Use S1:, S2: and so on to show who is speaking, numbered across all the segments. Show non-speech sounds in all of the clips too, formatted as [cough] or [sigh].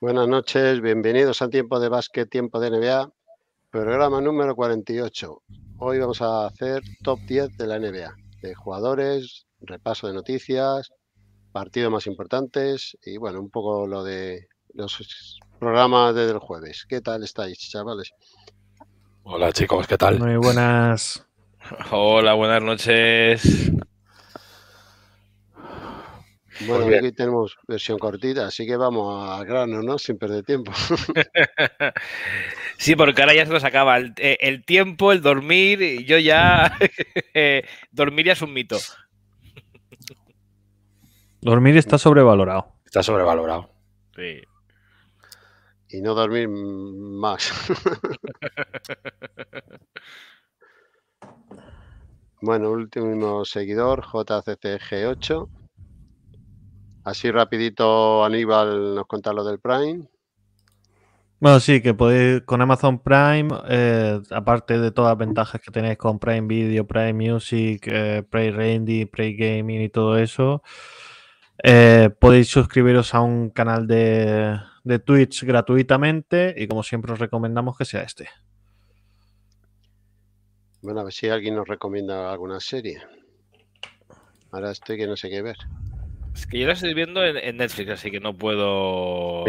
S1: Buenas noches, bienvenidos a Tiempo de Básquet, Tiempo de NBA, programa número 48. Hoy vamos a hacer top 10 de la NBA, de jugadores, repaso de noticias, partidos más importantes y bueno, un poco lo de los programas desde el jueves. ¿Qué tal estáis, chavales? Hola chicos, ¿qué tal? Muy
S2: buenas.
S1: Hola, buenas noches. Bueno, aquí tenemos versión cortita, así que vamos a grano, ¿no? Sin perder tiempo. [laughs]
S3: sí, porque ahora ya se nos acaba el, eh, tiempo, el dormir, y yo ya... [laughs] Eh,
S1: dormir ya es un mito.
S2: Dormir está sobrevalorado.
S1: Está sobrevalorado. Sí. Y no dormir más. [laughs] bueno, último seguidor, JCCG8. Así rapidito, Aníbal, nos cuenta lo del Prime.
S2: Bueno, sí, que podéis con Amazon Prime, eh, aparte de todas las ventajas que tenéis con Prime Video, Prime Music, eh, Prime Randy, Prime Gaming y todo eso, eh, podéis suscribiros a un canal de, de Twitch gratuitamente y como siempre os recomendamos que sea este.
S1: Bueno, a ver si alguien nos recomienda alguna serie. Ahora estoy que no sé qué ver. Es que yo la estoy viendo en,
S3: Netflix, así que no puedo.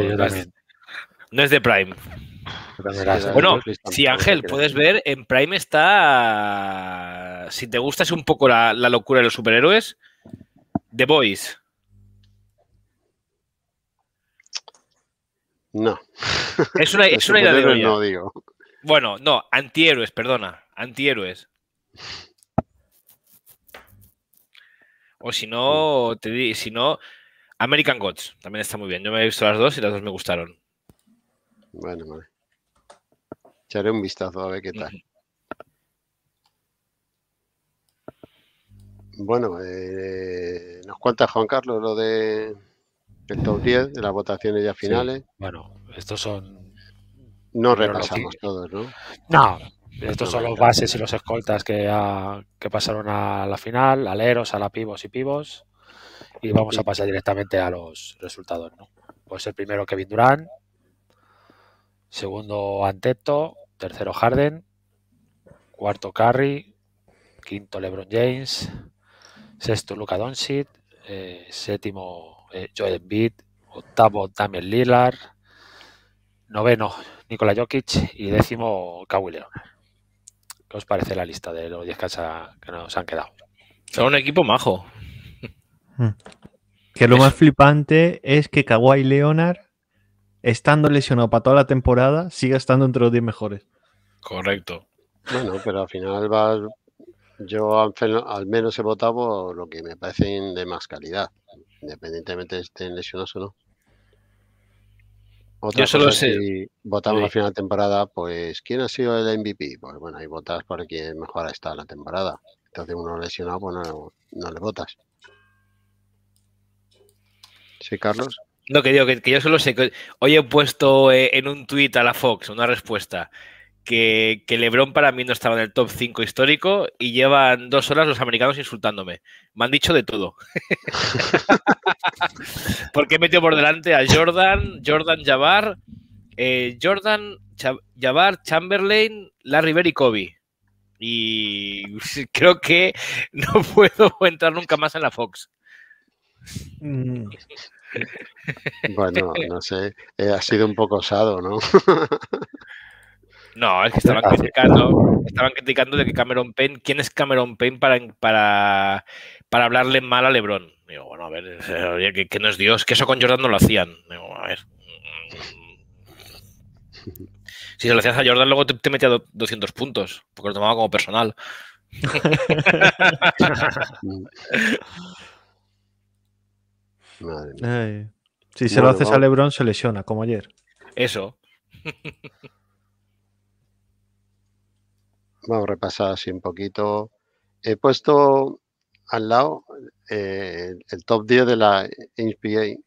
S3: No es de Prime. bueno, si Ángel, puedes ver, en Prime está. Si te gusta es un poco la, locura de los superhéroes, The Boys.
S1: No. Es una, [laughs] es una idea de.
S3: Bueno, no, antihéroes, perdona. Antihéroes. O si no, te si no, American
S1: Gods también está muy bien. Yo me he visto las dos y las dos me gustaron. Bueno, vale. Echaré un vistazo a ver qué tal. Bueno, eh, nos cuenta Juan Carlos lo de el top 10, de las votaciones ya finales. Bueno, estos son. No repasamos todos, ¿no? No, estos son los bases
S4: y los escoltas que, ah, pasaron a la final, aleros, a la y pivos. Y vamos a pasar directamente a los resultados. Pues el primero Kevin Durant, segundo Anteto, tercero Harden, cuarto Curry, quinto LeBron James, sexto Luca Doncic, eh, séptimo eh, Joel Embiid, octavo Damian Lillard, noveno Nikola Jokic y décimo Kawhi Leonard. ¿Qué os parece la lista de los 10 que, que, nos han
S3: quedado? Son un equipo majo.
S2: Hmm. Que lo más flipante es que Kawhi Leonard, estando lesionado para toda la temporada, siga estando entre los 10 mejores.
S1: Correcto. Bueno, pero al final va. Yo al, menos he votado por lo que me parecen de más calidad, independientemente de estén lesionados o no. Yo solo sé. Si votamos al final de temporada, pues ¿quién ha sido el MVP? Pues bueno, ahí votas por quien mejor ha estado la temporada. Entonces uno lesionado, pues no, le votas. ¿Sí, Carlos?
S3: No, que digo, que, yo solo sé que hoy he puesto eh, en un tuit a la Fox una respuesta que, LeBron para mí no estaba en el top 5 histórico y llevan dos horas los americanos insultándome. Me han dicho de todo. [laughs] Porque he metido por delante a Jordan, Jordan Jabbar, eh, Jordan Jabbar, Chamberlain, Larry Bird y Kobe. Y [laughs] creo que no puedo [laughs] entrar nunca más en la Fox. Mm.
S1: Bueno, no sé, eh, ha sido un poco osado, ¿no?
S3: No, es que estaban criticando, estaban criticando de que Cameron Payne, ¿quién es Cameron Payne para, para, hablarle mal a Lebron? Digo, bueno, a ver, [laughs] que, no es Dios, que eso con Jordan no lo hacían. Digo, a ver. Si se lo hacías a Jordan, luego te, metía 200 puntos, porque lo tomaba como personal. [laughs]
S2: Madre mía. Si se lo haces a Lebron, se lesiona, como ayer. Eso. [laughs]
S1: vamos a repasar así un poquito. He puesto al lado eh, el top 10 de la NBA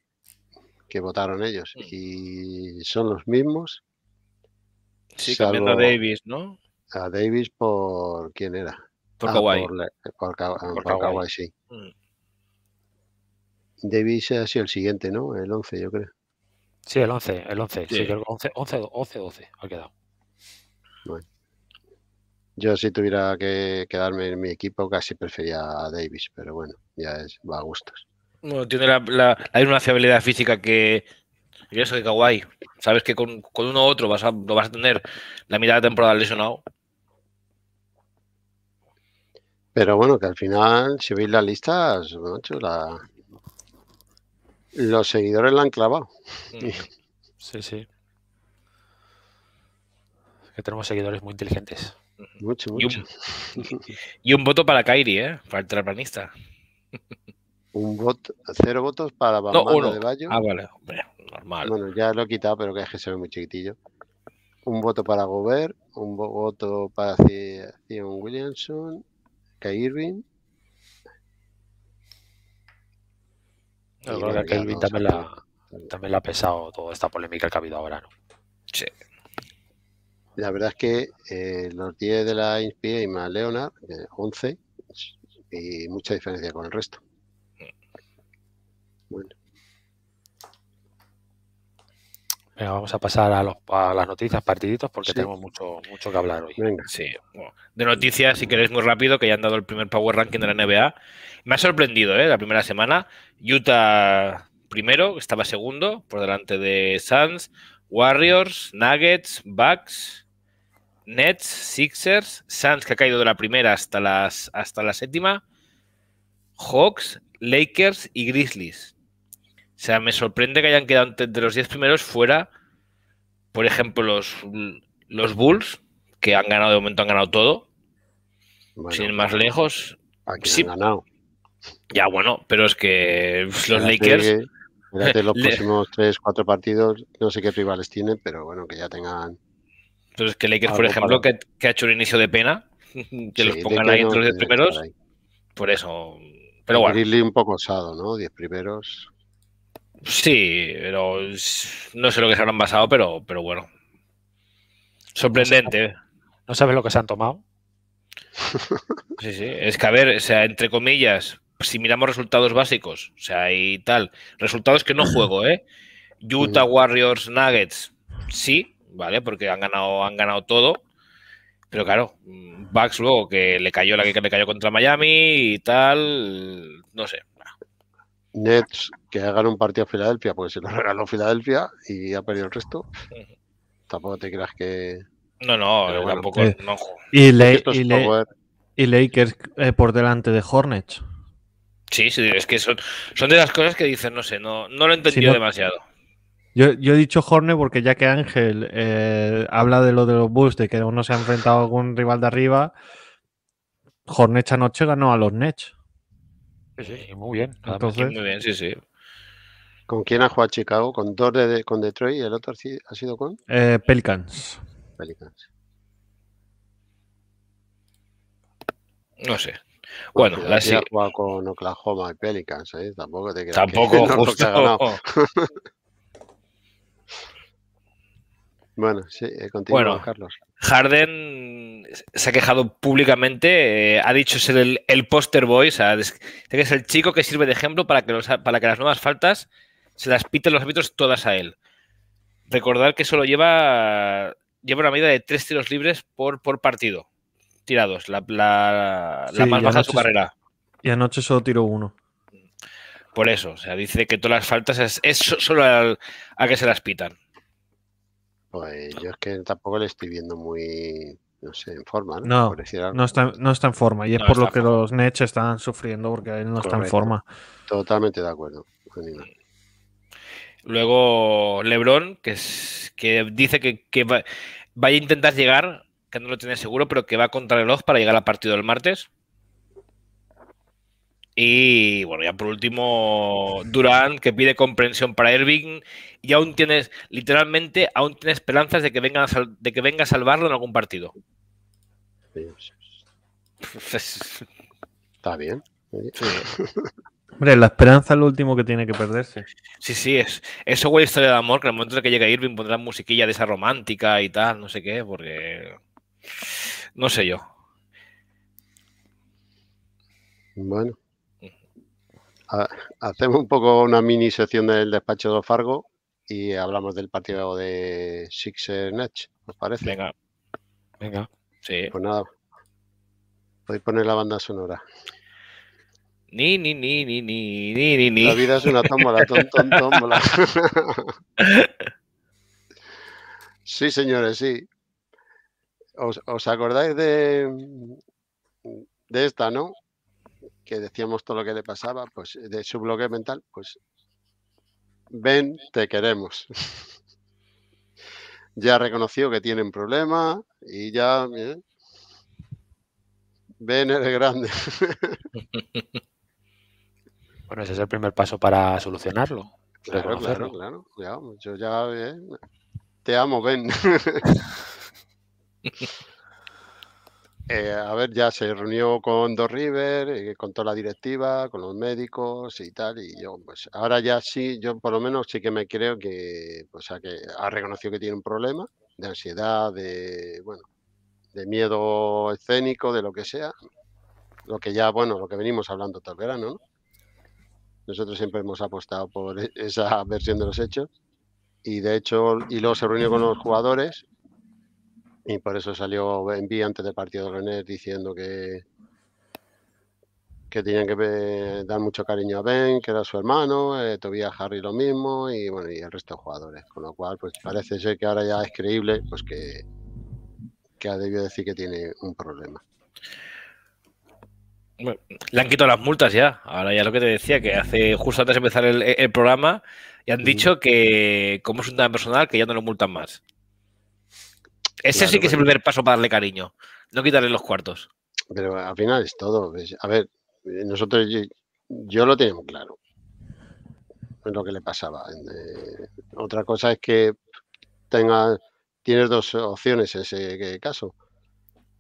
S1: que votaron ellos mm. y son los mismos. Sí, cambiando a Davis, ¿no? A Davis por quién era. Por ah, Kawhi. Por, ah, Kawhi. sí. Mm. Davis ha sido el siguiente, ¿no? El 11, yo creo. Sí, el 11, el 11, sí, creo
S4: 11, 11, 11, 12 ha quedado.
S1: Bueno. Yo si tuviera que quedarme en mi equipo casi prefería a Davis, pero bueno, ya es, va a gustos.
S3: Bueno, tiene la, misma fiabilidad física que, que eso de Kawhi. Sabes que con, uno u otro vas lo vas a tener la mitad de temporada lesionado.
S1: Pero bueno, que al final, si veis la lista, los seguidores la han clavado. Mm. [laughs] Sí, sí.
S3: que tenemos seguidores muy inteligentes. Mucho, mucho. [laughs] Y un, voto para Kairi, ¿eh? Para el terraplanista.
S1: Un voto, cero votos para Bambana de Bayo. Ah, normal. Bueno, ya lo he quitado, pero que es que se ve muy chiquitillo. Un voto para Gobert, un voto para Williamson, Kai que también,
S4: la, también la ha pesado toda esta polémica que ha habido ahora, ¿no?
S1: Sí. La verdad es que eh, los 10 de la Inspire y más Leona, 11, eh, y mucha diferencia con el resto. Bueno.
S4: vamos a pasar a, los, a las
S1: noticias, partiditos, porque
S4: tenemos mucho, mucho que hablar hoy. Venga.
S3: de noticias, si queréis muy rápido, que ya han dado el primer Power Ranking de la NBA. Me ha sorprendido, ¿eh? La primera semana. Utah primero, estaba segundo, por delante de Suns, Warriors, Nuggets, Bucks, Nets, Sixers, Suns que ha caído de la primera hasta, las, hasta la séptima, Hawks, Lakers y Grizzlies. O sea, me sorprende que hayan quedado entre los 10 primeros fuera, por ejemplo, los, los Bulls, que han ganado, de momento han ganado todo. sin ir más lejos.
S1: han ganado.
S3: Ya, bueno, pero es que los Lakers. los [laughs]
S1: próximos 3, 4 partidos, no sé qué rivales tienen, pero bueno, que ya tengan
S3: entonces, que Lakers, por ejemplo, que, ha hecho un inicio de pena, que los pongan ahí entre los 10 primeros, por eso.
S1: Pero bueno. un poco osado, ¿no? 10 primeros.
S3: Sí, pero no sé lo que se habrán basado, pero, pero bueno.
S4: Sorprendente. ¿No sabes lo que se han tomado?
S3: [laughs] Sí, sí. Es que, a ver, o sea, entre comillas, si miramos resultados básicos, o sea, y tal, resultados que no juego, ¿eh? Utah Warriors Nuggets, sí, ¿vale? Porque han ganado, han ganado todo. Pero claro, Bucks luego que le cayó la que le cayó contra Miami
S1: y tal, no sé. Nets que ganado un partido a Filadelfia, porque si lo regaló Filadelfia y ha perdido el resto. Tampoco te creas que. No, no, tampoco. Y,
S2: Lakers eh, por delante de Hornets.
S3: Sí, sí, es que son, son de las cosas que dicen, no sé, no, no lo he entendido demasiado.
S2: Yo, he dicho Horne porque ya que Ángel eh, habla de lo de los Bulls, de que uno se ha enfrentado a algún rival de arriba, Horne esta noche ganó a los Nets.
S1: Sí, muy bien. muy bien, sí, sí. ¿Con quién ha jugado Chicago? ¿Con con Detroit y el otro ha sido con?
S2: Eh, Pelicans.
S1: Pelicans.
S3: No sé. Bueno, la sí. ha
S1: jugado con Oklahoma y Pelicans, ¿eh? Tampoco te Tampoco, [laughs] que [laughs] Bueno, sí, eh, continúa, bueno, Carlos.
S3: Harden se ha quejado públicamente, eh, ha dicho ser el, el poster boy, o sea, es, el chico que sirve de ejemplo para que, para que las nuevas faltas se las piten los árbitros todas a él. Recordar que solo lleva, lleva una medida de tres tiros libres por, por partido tirados, la, más baja de su carrera.
S2: Y anoche solo tiró uno.
S3: Por eso, o sea, dice que todas las faltas es,
S1: solo a que se las pitan. Pues yo ah. es que tampoco le estoy viendo muy, no sé, en forma. No, no, no está, en forma. Y es por lo que los
S2: Nets están sufriendo porque no está en forma.
S1: Totalmente de acuerdo.
S3: Luego Lebron, que, que dice que, va, a intentar llegar, que no lo tiene seguro, pero que va contra el reloj para llegar al partido del martes. Y bueno, ya por último, Durán, que pide comprensión para Irving, y aún tienes, literalmente, aún tienes esperanzas de que venga a, de que venga a salvarlo en algún partido.
S1: [laughs] Está
S3: bien.
S2: Hombre, la esperanza es lo último que tiene que perderse.
S3: Sí, sí, es eso güey historia de amor, que al momento de que llega Irving pondrá musiquilla de esa romántica y tal, no sé qué, porque no sé yo.
S1: Bueno hacemos un poco una mini sección del despacho de Fargo y hablamos del partido de Sixer Natch, ¿os parece? Venga, venga, sí. Pues nada, podéis poner la banda sonora. Ni, ni, ni, ni, ni, ni, ni, La vida es una tómbola, [laughs] ton, tómbola. sí, señores, sí. ¿Os, os acordáis de, de esta, no? que decíamos todo lo que le pasaba, pues de su bloque mental, pues ven, te queremos. [laughs] ya reconoció que tienen problema y ya ¿eh? ven, eres grande. [laughs]
S4: bueno, ese es el primer paso para solucionarlo. Claro, claro,
S1: claro. yo ya ¿eh? te amo, ven. [laughs] Eh, a ver, ya se reunió con Dos River, eh, con toda la directiva, con los médicos y tal, y yo, pues ahora ya sí, yo por lo menos sí que me creo que, sea, que ha reconocido que tiene un problema de ansiedad, de, bueno, de miedo escénico, de lo que sea, lo que ya, bueno, lo que venimos hablando todo el verano, Nosotros siempre hemos apostado por e, esa versión de los hechos y de hecho, y luego se reunió con los jugadores y por eso salió vía antes del partido de diciendo que, que tenían que dar mucho cariño a Ben, que era su hermano, eh, Tobias Harry lo mismo y bueno, y el resto de jugadores. Con lo cual, pues parece ser que ahora ya es creíble, pues que, que ha debido decir que tiene un problema.
S3: le han quitado las multas ya. Ahora ya lo que te decía, que hace justo antes de empezar el, el programa, y han dicho que, como es un tema personal, que ya no lo multan más. Ese sí que es el primer paso para darle cariño, no quitarle los cuartos.
S1: Pero al final es todo. A ver, nosotros, yo, lo tengo claro, es lo que le pasaba. Eh, otra cosa es que tenga, tienes dos opciones en ese caso.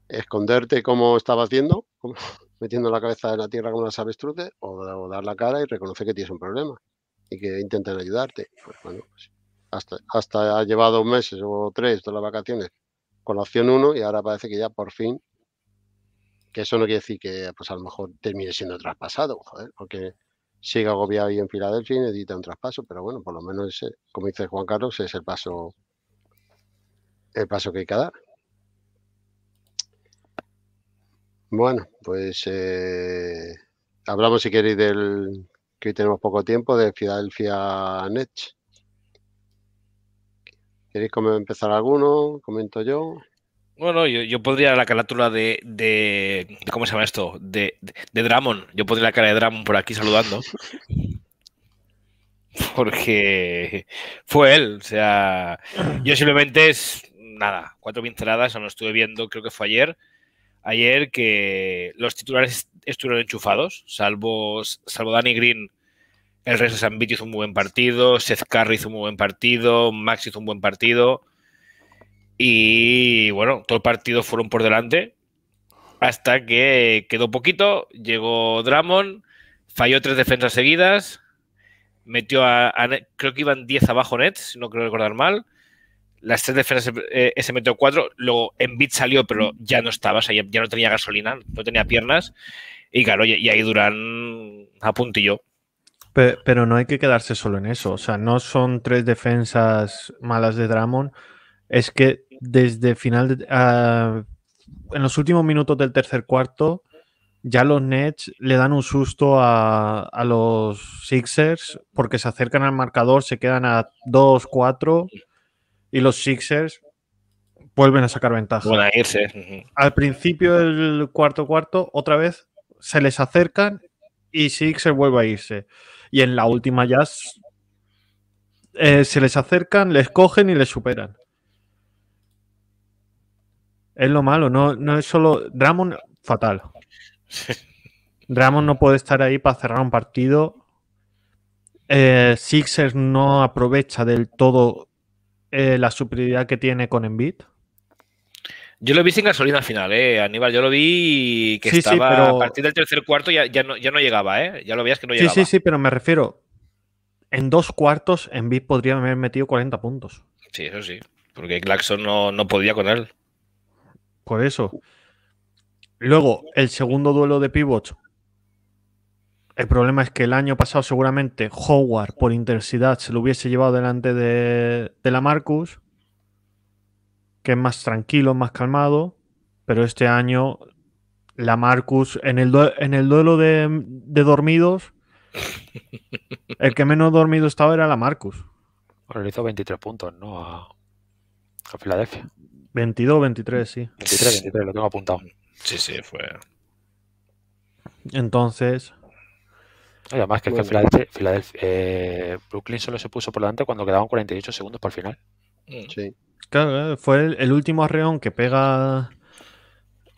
S1: Esconderte como estaba haciendo, [laughs] metiendo la cabeza en la tierra como una avestruces, o, dar la cara y reconocer que tienes un problema y que intentan ayudarte. Pues pues, hasta, hasta ha llevado meses o tres de las vacaciones con la opción 1 y ahora parece que ya por fin, que eso no quiere decir que pues a lo mejor termine siendo traspasado, joder, porque sigue agobiado ahí en Filadelfia y necesita un traspaso, pero bueno, por lo menos, ese, como dice Juan Carlos, es el paso, el paso que hay que dar. Bueno, pues eh, hablamos si queréis del que hoy tenemos poco tiempo de Filadelfia Nets. ¿Queréis empezar alguno? Comento yo.
S3: Bueno, yo, podría la carátula de, ¿Cómo se llama esto? De, de, Dramon. Yo podría la cara de Dramon por aquí saludando. [laughs] Porque fue él. O sea, yo simplemente es. Nada, cuatro pinceladas. No estuve viendo, creo que fue ayer. Ayer que los titulares estuvieron enchufados, salvo, salvo Danny Green el resto de San hizo un muy buen partido, Seth Curry hizo un muy buen partido, Max hizo un buen partido. Y bueno, todo el partido fueron por delante hasta que quedó poquito, llegó Dramon, falló tres defensas seguidas, metió a, creo que iban 10 abajo Nets, si no creo recordar mal. Las tres defensas eh, se metió cuatro, luego Embiid salió, pero ya no estaba, o sea, ya, no tenía gasolina, no tenía piernas. Y claro, y, y ahí Durán puntillo.
S2: Pero, no hay que quedarse solo en eso. O sea, no son tres defensas malas de Dramon. Es que desde final de, ah, en los últimos minutos del tercer cuarto, ya los Nets le dan un susto a, los Sixers porque se acercan al marcador, se quedan a 2, 4 y los Sixers vuelven a sacar ventaja. a
S3: irse.
S2: Al principio del cuarto cuarto, otra vez se les acercan y Sixers vuelve a irse. Y en la última ya eh, se les acercan, les cogen y les superan. Es lo malo, no, es solo. Dramon, fatal. [laughs] Dramon no puede estar ahí para cerrar un partido. Eh, Sixers no aprovecha del todo eh, la superioridad que tiene con Embiid.
S3: Yo lo vi sin gasolina al final, ¿eh? Aníbal, yo lo vi que estaba a partir del tercer cuarto ya, no, ya no llegaba, ¿eh? Ya lo veías que no llegaba. Sí, sí, sí,
S2: pero me refiero, en dos cuartos en VIP podría haber metido 40 puntos.
S3: Sí, eso sí, porque Claxon no, podía con él.
S2: Por eso. Luego, el segundo duelo de Pivot, El problema es que el año pasado seguramente Howard por intensidad se lo hubiese llevado delante de, de la Marcus que es más tranquilo, más calmado, pero este año la Marcus en el, en el duelo de, dormidos, [laughs] el que menos dormido estaba era la Marcus.
S4: Realizó 23 puntos, ¿no? A, Filadelfia.
S2: 22, 23, sí. 23,
S4: 23, lo tengo apuntado. Sí, sí, fue.
S2: Entonces.
S4: Además, que, eh, Brooklyn solo se puso por delante cuando quedaban 48 segundos para el final. Mm. Sí.
S2: Claro, fue el, último arreón que pega.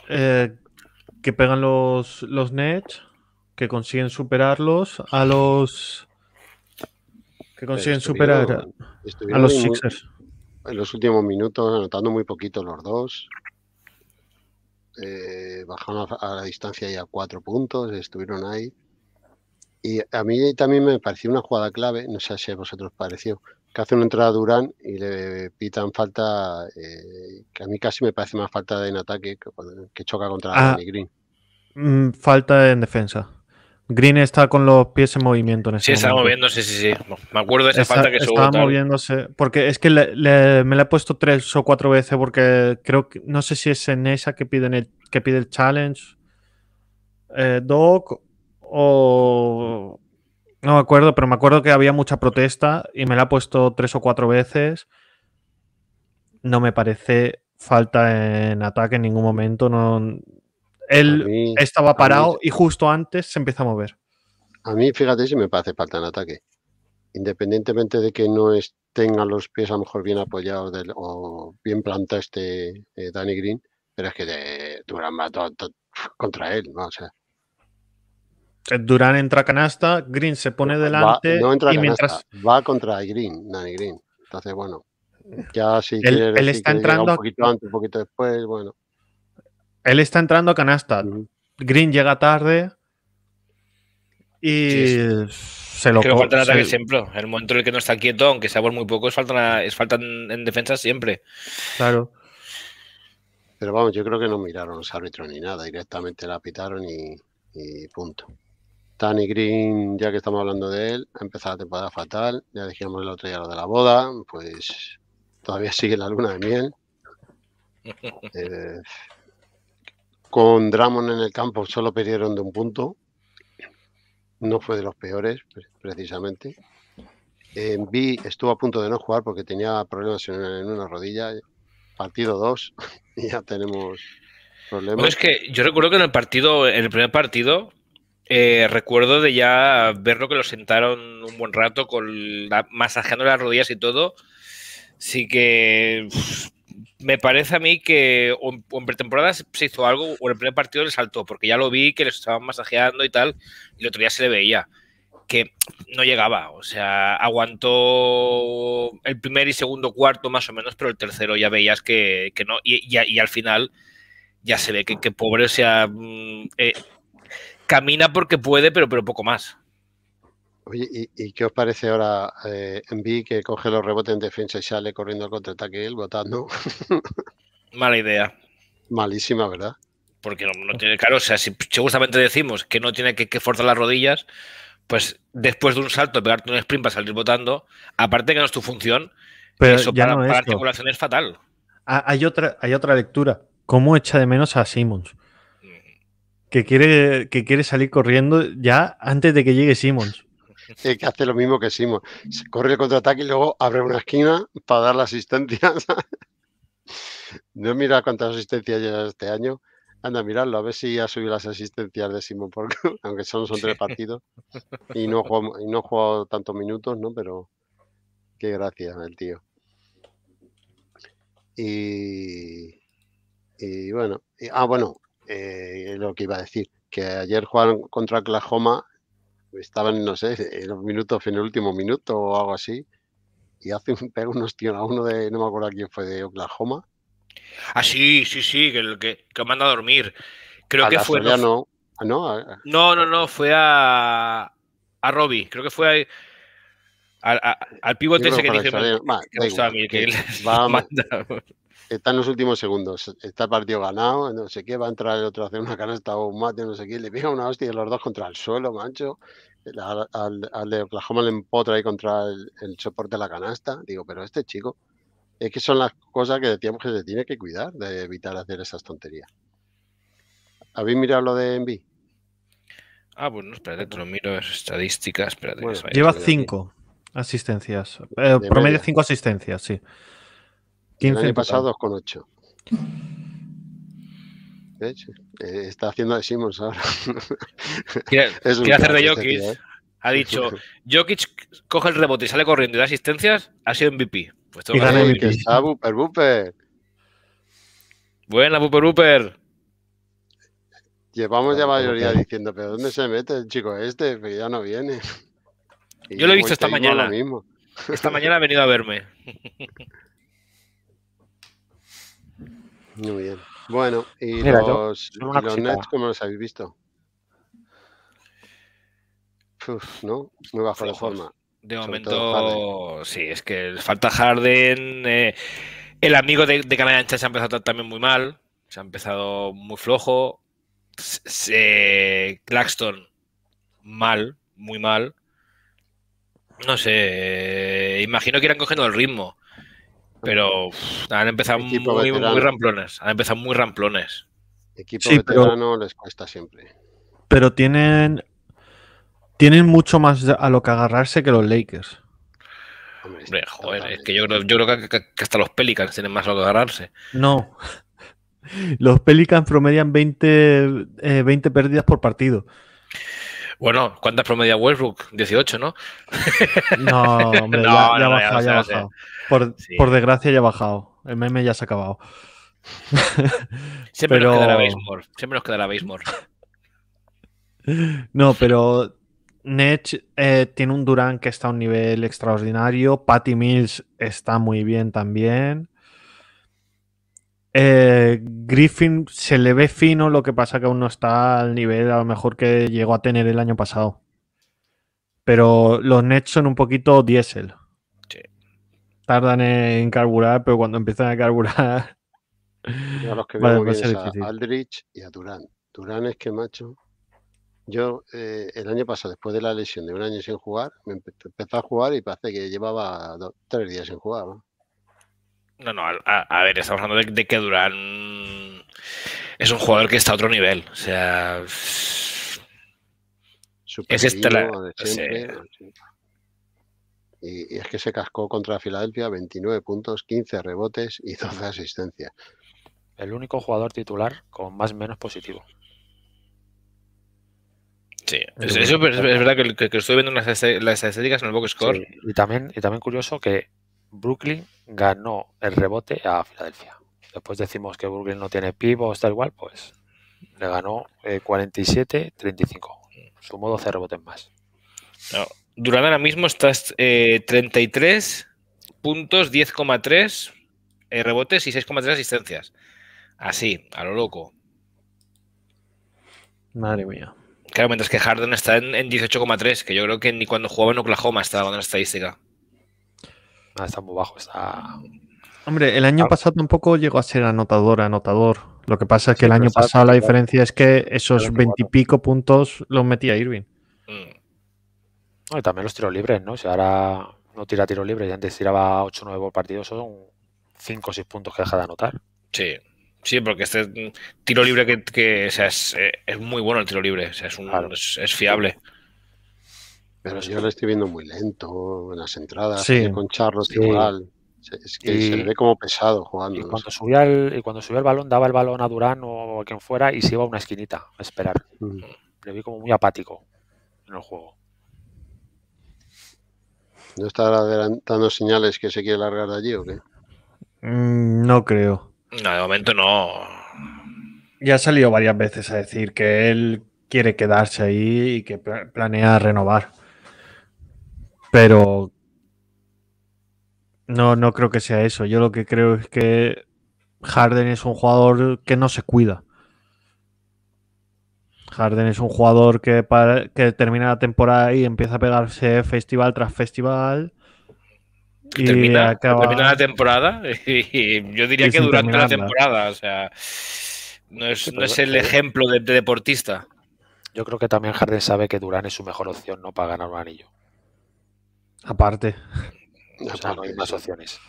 S2: Eh, que pegan los, los Nets, que consiguen superarlos a los. que consiguen superar a, los Sixers.
S1: en los últimos minutos, anotando muy poquito los dos. Eh, bajaron a, la distancia y a cuatro puntos, estuvieron ahí. Y a mí también me pareció una jugada clave, no sé si a vosotros pareció, que hace una entrada a Durán y le pitan falta, eh, que a mí casi me parece más falta en ataque que, choca contra ah. Green.
S2: Mm, falta en defensa. Green está con los pies en movimiento en Sí, este está moviéndose,
S1: sí, sí. Me acuerdo de esa falta
S2: que Estaba moviéndose, porque es que me la he puesto tres o cuatro veces porque creo que, no sé si es en esa que, piden que pide el challenge, eh, Doc,
S1: o,
S2: no me acuerdo, pero me acuerdo que había mucha protesta y me la ha puesto tres o cuatro veces. No me parece falta en ataque en ningún momento. No... Él estaba parado y justo antes se empieza a mover.
S1: A mí, fíjate, si me parece falta en ataque. Independientemente de que no tenga los pies a lo mejor bien apoyados o bien planta este eh, Danny Green, pero es que de, Durán va contra él, ¿no? sea,
S2: eh, Durán entra a canasta, Green se pone delante. no entra y
S1: va contra Green, Green. Entonces, bueno, ya si él, él está entrando un poquito antes, un poquito después, bueno.
S2: Él está entrando a canasta. Green llega tarde
S3: y se lo Creo que siempre. el momento en el que no está quieto,
S1: aunque sea por muy poco, es falta, es en, defensa siempre. Claro. Pero vamos, yo creo que no miraron los árbitros ni nada, directamente la pitaron y punto. Tani Green, ya que estamos hablando de él, ha empezado la temporada fatal. Ya dijimos el otro día lo de la boda, pues todavía [laughs] sigue la luna de miel. [laughs] Eh, con Dramon en el campo solo perdieron de un punto. No fue de los peores, precisamente. En eh, B estuvo a punto de no jugar porque tenía problemas en una, rodilla. Partido 2, [laughs] ya tenemos problemas. es que yo recuerdo
S3: que en el partido, en el primer partido, eh, recuerdo de ya verlo que lo sentaron un buen rato con masajeando las rodillas y todo. Sí que me parece a mí que en, pretemporada se hizo algo o en el primer partido le saltó, porque ya lo vi que le estaban masajeando y tal, y el otro día se le veía que no llegaba, o sea, aguantó el primer y segundo cuarto más o menos, pero el tercero ya veías que, no, y, al final ya se ve que, pobre, sea, mm, eh, camina porque puede, pero, pero poco más.
S1: Oye, ¿y, qué os parece ahora eh, Envy que coge los rebotes en defensa y sale corriendo al contraataque él, votando? [laughs] Mala idea. Malísima, ¿verdad? Porque
S3: no, tiene, claro, o sea, si justamente decimos que no tiene que, forzar las rodillas, pues después de un salto, pegarte un sprint para salir botando, aparte que no es tu función,
S2: Pero eso para, la articulación es fatal. Ah, hay otra, hay otra lectura. ¿Cómo echa de menos a Simmons? que quiere, que quiere salir corriendo ya antes de que llegue Simons.
S1: que hace lo mismo que Simons. Corre el contraataque y luego abre una esquina para dar la asistencia. [laughs] No mira cuántas asistencias lleva este año. Anda, miradlo, a ver si ha subido las asistencias de Simón, porque [laughs] aunque solo son tres partidos y no ha y no jugado tantos minutos, ¿no? Pero qué gracia el tío. Y, y bueno, ah, bueno, eh, lo que iba a decir, que ayer jugaron contra Oklahoma, estaban, no sé, en los minutos, en el último minuto o algo así, y hace un pega unos tíos a uno de, no me acuerdo quién fue, de Oklahoma.
S3: Ah, sí, sí, sí, que, que, que manda a dormir.
S1: Creo que fue. No, ah, no,
S3: no, no, fue a, a Robbie, creo que fue al pivote ese que dije. Va,
S1: está en los últimos segundos, está partido ganado, no sé qué, va a entrar el otro a hacer una canasta o un mate, no sé qué, le pega una hostia los dos contra el suelo, macho. Al, al, de Oklahoma le empotra ahí contra el, soporte de la canasta. Digo, pero este chico, es que son las cosas que decíamos que se tiene que cuidar de evitar hacer esas tonterías. ¿Habéis mirado lo de Envy? Ah, bueno, espérate, te lo miro, es estadísticas, espérate. lleva cinco
S2: asistencias, eh, promedio cinco asistencias, sí. 15 el año pasado
S1: 2,8. Eh, está haciendo de Simons ahora. [laughs] Quiere, hacer de Jokic. ¿eh? Ha dicho,
S3: Jokic coge el rebote y sale corriendo y da
S1: asistencias, ha sido MVP. Pues todo Está ah, Booper, Booper. Buena, Booper, Booper. Llevamos ya mayoría diciendo, pero ¿dónde se mete el chico este? Que ya no viene. Yo lo he visto esta mañana. Esta mañana ha venido a verme.
S3: [laughs]
S1: Muy bien. Bueno, ¿y los, Nets cómo los habéis visto? Uf, ¿no? Muy bajo la forma. De momento,
S3: sí, es que falta Harden. Eh, el amigo de, de Ancha se ha empezado también muy mal. Se ha empezado muy flojo. Se, Claxton, mal, muy mal. No sé, eh, imagino que irán cogiendo el ritmo. Pero han empezado muy, ramplones. Han
S1: empezado muy ramplones. Equipo veterano les cuesta siempre.
S2: Pero tienen. Tienen mucho más a lo que agarrarse que los Lakers.
S3: Hombre, joder, es que yo creo, que, hasta los Pelicans tienen más a lo que agarrarse.
S2: No. [laughs] Los Pelicans promedian 20, 20 eh, pérdidas por partido.
S3: Bueno, ¿cuántas promedia Westbrook? 18, ¿no? No, hombre, ya, bajado, ya, ha bajado. Por,
S2: desgracia ya ha bajado. El meme ya se ha acabado. Siempre nos quedará Baseball. Siempre nos quedará No, pero Nech eh, tiene un Durán que está a un nivel extraordinario. Patty Mills está muy bien también. Eh, Griffin se le ve fino, lo que pasa que aún no está al nivel a lo mejor que llegó a tener el año pasado. Pero los Nets son un poquito diésel. Tardan en carburar, pero cuando empiezan a carburar.
S1: a los que [laughs] veo a Aldrich y a Durán. Durán es que, macho, yo eh, el año pasado, después de la lesión de un año sin jugar, me empezó a jugar y parece que llevaba tres días sin jugar.
S3: No, no, a, ver, estamos hablando de, que Durán es un jugador que está a otro nivel. O sea. es
S1: este y, es que se cascó contra Filadelfia 29 puntos, 15 rebotes y 12 asistencias. El único jugador titular con más menos positivo.
S3: Sí, es, verdad que, que, estoy viendo las, las estadísticas en el box score.
S4: Y, también, y también curioso que Brooklyn ganó el rebote a Filadelfia. Después decimos que Brooklyn no tiene pivo, está igual, pues le ganó 47-35.
S3: Sumó 12 rebotes más. Durán ahora mismo está 33 eh, puntos, 10,3 eh, rebotes y 6,3 asistencias. Así, a lo loco. Madre mía. Claro, mientras que Harden está en, 18,3, que yo creo que ni cuando jugaba en Oklahoma estaba con la estadística. Ah, está muy bajo. Está...
S2: Hombre, el año ah. pasado pasado poco llegó a ser anotador, anotador. Lo que pasa es que el año pasado, la diferencia es que esos veintipico puntos los metía Irving.
S4: Mm. Y también los tiros libres, ¿no? Si ahora no tira tiro libre y antes tiraba 8 o 9
S3: por partido, son 5 o 6 puntos que deja de anotar. Sí, sí, porque este tiro libre que, eh, es, muy bueno el tiro libre, es,
S1: fiable. Pero yo lo estoy viendo muy lento en las entradas, con Charlos Es que se le ve como pesado jugando. Y cuando,
S4: subía el, balón, daba el balón a Durán o a quien fuera y se iba a una esquinita a esperar. Mm. Le vi
S1: como muy apático en el juego. ¿No está adelantando señales que se quiere largar de allí o qué?
S2: Mm, no creo.
S1: No, de momento no.
S2: Ya ha salido varias veces a decir que él quiere quedarse ahí y que planea renovar. Pero no, no creo que sea eso. Yo lo que creo es que Harden es un jugador que no se cuida. Harden es un jugador que, que termina la temporada y empieza a pegarse festival tras festival. Y
S4: termina, la
S3: temporada [laughs] y, yo diría que durante la temporada. O sea, no es, pues el ejemplo de, deportista.
S4: Yo creo que también Harden sabe que Durán es su mejor
S3: opción, no para ganar un anillo.
S2: Aparte.
S4: no hay más opciones.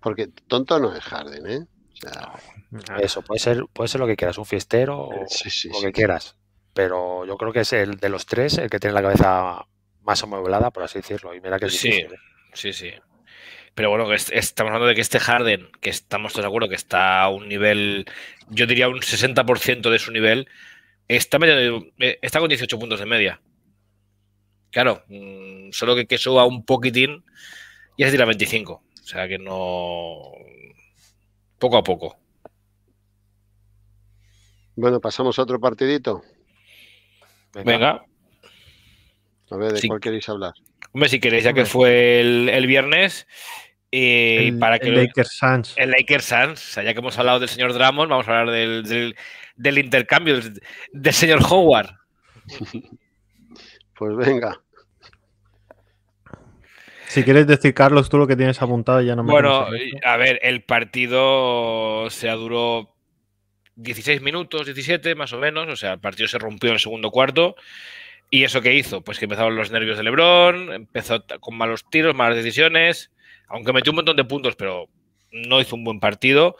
S4: Porque tonto no es Harden, ¿eh? O sea, eso, puede ser, puede ser lo que quieras, un fiestero o eh, lo que quieras. Pero yo creo que es el de los tres el que tiene la cabeza más amueblada, por así decirlo. Y mira que difícil, ¿eh?
S3: sí, sí. Pero bueno, que estamos hablando de que este Harden, que estamos todos de acuerdo que está a un nivel, yo diría un 60% de su nivel, está, medio, eh, está con 18 puntos de media. Claro, mm, solo que, que suba un poquitín y es de la 25. O sea que no. Poco a poco.
S1: Bueno, pasamos a otro partidito. Venga. A ver, ¿de cuál queréis hablar?
S3: Hombre, si queréis, ya que fue el, viernes. Y eh, para que el Lakers Suns. El Lakers O sea, ya que hemos hablado del señor Dramos, vamos a hablar del, intercambio del señor Howard. [laughs] Pues venga.
S2: Si quieres decir, Carlos, tú lo que tienes apuntado ya no me Bueno,
S3: a ver, el partido se duró 16 minutos, 17 más o menos, o sea, el partido se rompió en el segundo cuarto. ¿Y eso qué hizo? Pues que empezaron los nervios de Lebron, empezó con malos tiros, malas decisiones, aunque metió un montón de puntos, pero no hizo un buen partido.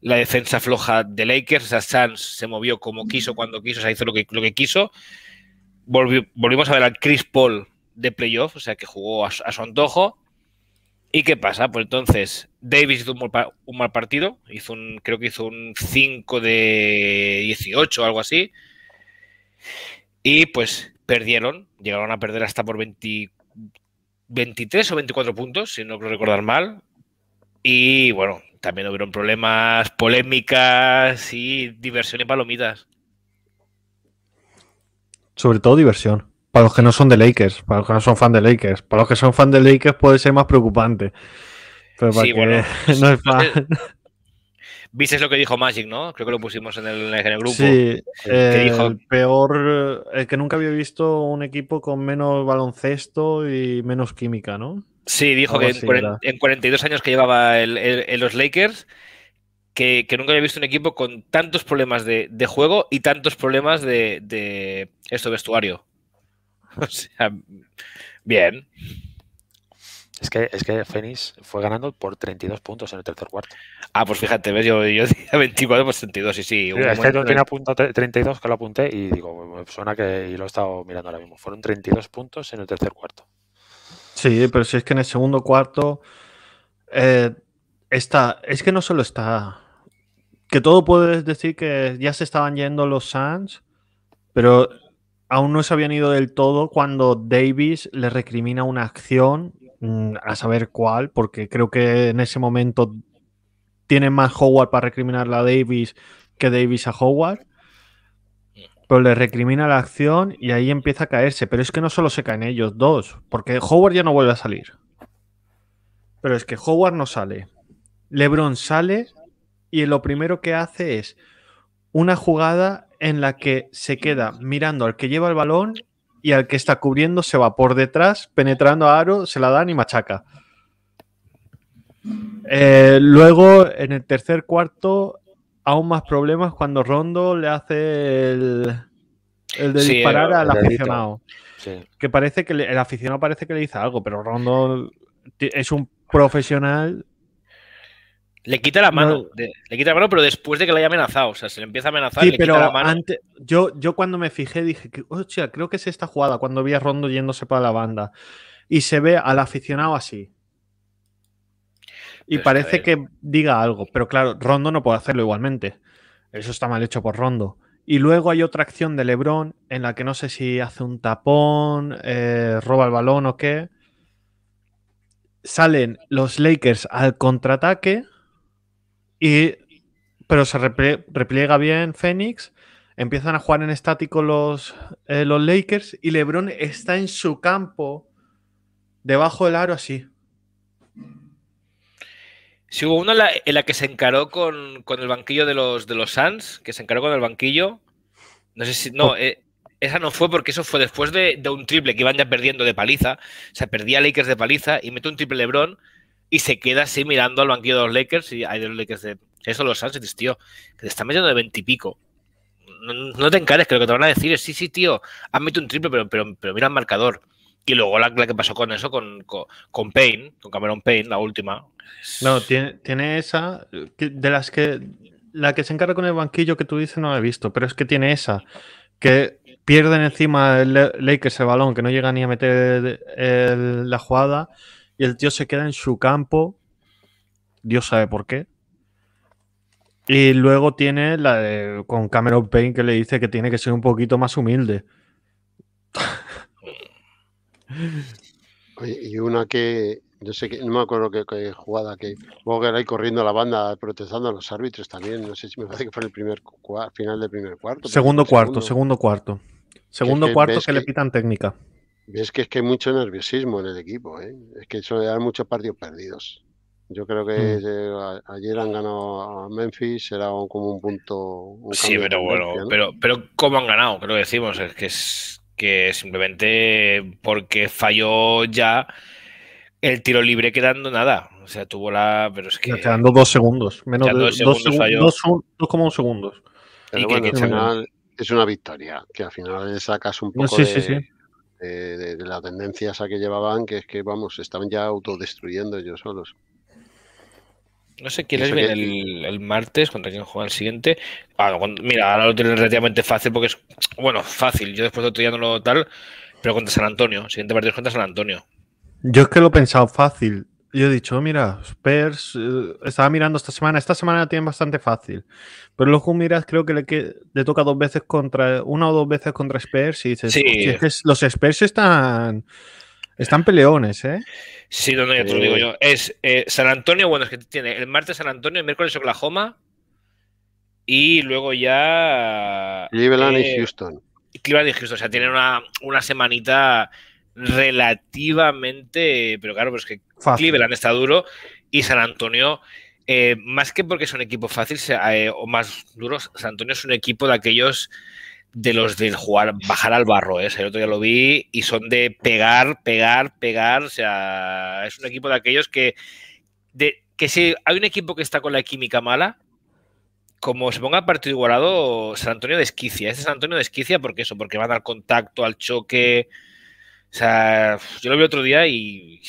S3: La defensa floja de Lakers, o sea, Sanz se movió como quiso, cuando quiso, o sea, hizo lo que, lo que quiso. volvimos a ver al Chris Paul de playoff, o sea que jugó a, su antojo. ¿Y qué pasa? Pues entonces, Davis hizo un mal, partido, hizo creo que hizo un 5 de 18 o algo así. Y pues perdieron, llegaron a perder hasta por 23 o 24 puntos, si no lo recordar mal. Y bueno, también hubieron problemas, polémicas y diversión y palomitas.
S2: Sobre todo diversión. Para los que no son de Lakers, para los que no son fan de Lakers. Para los que son fan de Lakers puede ser más preocupante. Pero para sí, que [laughs] no es
S3: fan. Viste lo que dijo Magic, ¿no? Creo que lo pusimos en el, grupo. Sí, eh, el
S2: peor, el que nunca había visto un equipo con menos baloncesto y menos química, ¿no? Sí, dijo que
S3: en, 42 años que llevaba en los Lakers, que, nunca había visto un equipo con tantos problemas de, juego y tantos problemas de, de esto vestuario. [laughs] O sea,
S4: bien. Es que, es que Phoenix fue ganando por 32 puntos en el tercer cuarto. Ah, pues fíjate, ves, yo, yo decía 24 pues 32, sí. sí es que no 32 que lo apunté y digo, me suena que lo he estado mirando ahora mismo. Fueron 32 puntos en el tercer cuarto.
S2: Sí, pero si es que en el segundo cuarto eh, está, es que no solo está, que todo puedes decir que ya se estaban yendo los Suns, pero aún no se habían ido del todo cuando Davis le recrimina una acción, mm, a saber cuál, porque creo que en ese momento tiene más Howard para recriminarla a Davis que Davis a Howard. Pero le recrimina la acción y ahí empieza a caerse. Pero es que no solo se caen ellos dos, porque Howard ya no vuelve a salir. Pero es que Howard no sale. LeBron sale y lo primero que hace es una jugada en la que se queda mirando al que lleva el balón y al que está cubriendo se va por detrás, penetrando a Aro, se la dan y machaca. Eh, luego, en el tercer cuarto, aún más problemas cuando Rondo le hace el, el de disparar al aficionado. Que parece que el aficionado parece que le dice algo, pero Rondo es un profesional le quita la mano,
S3: le quita mano, pero después de que le haya amenazado. O sea, se le empieza a amenazar. Sí, pero
S2: yo, yo cuando me fijé dije, que, hostia, creo que es esta jugada cuando vi a Rondo yéndose para la banda. Y se ve al aficionado así. Y parece que diga algo. Pero claro, Rondo no puede hacerlo igualmente. Eso está mal hecho por Rondo. Y luego hay otra acción de Lebron en la que no sé si hace un tapón, eh, roba el balón o qué. Salen los Lakers al contraataque pero se repliega bien Fénix Empiezan a jugar en estático los, eh, los Lakers y LeBron está en su campo, debajo del aro, así.
S3: Si hubo una en la, que se encaró con, el banquillo de los, de los Suns, que se encaró con el banquillo. No sé si. No, eh, esa no fue porque eso fue después de, de, un triple que iban ya perdiendo de paliza. O sea, perdía Lakers de paliza y metió un triple LeBron y se queda así mirando al banquillo de los Lakers y hay de los Lakers de eso los Sánchez, tío, que te están metiendo de veintipico. No, no te encares, que lo que te van a decir es sí, sí, tío, Han metido un triple, pero, pero, pero mira el marcador. Y luego la, que pasó con eso, con, con, Payne, con Cameron Payne, la última.
S2: No, tiene, tiene esa, de las que la que se encarga con el banquillo que tú dices no la he visto, pero es que tiene esa, que pierden encima el Lakers el balón, que no llega ni a meter eh, la jugada, y el tío se queda en su campo. Dios sabe por qué. Y luego tiene la con Cameron Payne que le dice que tiene que ser un poquito más humilde.
S1: y una que sé no me acuerdo qué, jugada que Boger ahí corriendo la banda protestando a los árbitros también. No sé si me parece que fue el primer final del primer cuarto. Segundo cuarto, segundo, cuarto. Segundo cuarto que, le pitan técnica. Es que, es que hay mucho nerviosismo en el equipo, ¿eh? es que eso hay muchos partidos perdidos. Yo creo que mm. ayer han ganado a Memphis, era como un punto. sí, pero bueno, pero,
S3: pero ¿cómo han ganado? Creo que decimos, es que, es que simplemente porque falló ya el tiro libre quedando nada.
S1: O sea, tuvo la. Pero es que. Quedando dos segundos. Menos dos, segundos como un segundos. al es una victoria, que al final sacas un poco de, de, la tendencia esa que llevaban, que es que, vamos, estaban ya autodestruyendo ellos solos.
S3: No sé quién es el, martes, contra quién juega el siguiente. Ah, mira, ahora lo tienen relativamente fácil porque es, bueno, fácil. Yo después de otro no lo tal, pero contra San Antonio. siguiente partido es contra San Antonio.
S2: Yo es que lo he pensado fácil yo he dicho, mira, Spurs eh, estaba mirando esta semana, esta semana la tienen bastante fácil, pero luego miras, creo que le, le toca dos veces contra, una o dos veces contra Spurs y dices, los Spurs están, están peleones, ¿eh?
S3: Sí, no, no, ya te lo digo yo. Es eh, San Antonio, bueno, es que tiene el martes San Antonio, el miércoles Oklahoma y luego ya... Cleveland y eh, Houston. Cleveland y Houston, o sea, tienen una, una semanita relativamente, pero claro, pues que Cleveland está duro y San Antonio, eh, más que porque son equipos fáciles fácil eh, o más duros, San Antonio es un equipo de aquellos de los del jugar, bajar al barro. ¿eh? El otro día lo vi y son de pegar, pegar, pegar. O sea, es un equipo de aquellos que, de, que si hay un equipo que está con la química mala, como se ponga partido igualado, San Antonio desquicia. Este San Antonio desquicia porque eso, porque van al contacto, al choque. O sea, yo lo vi otro día y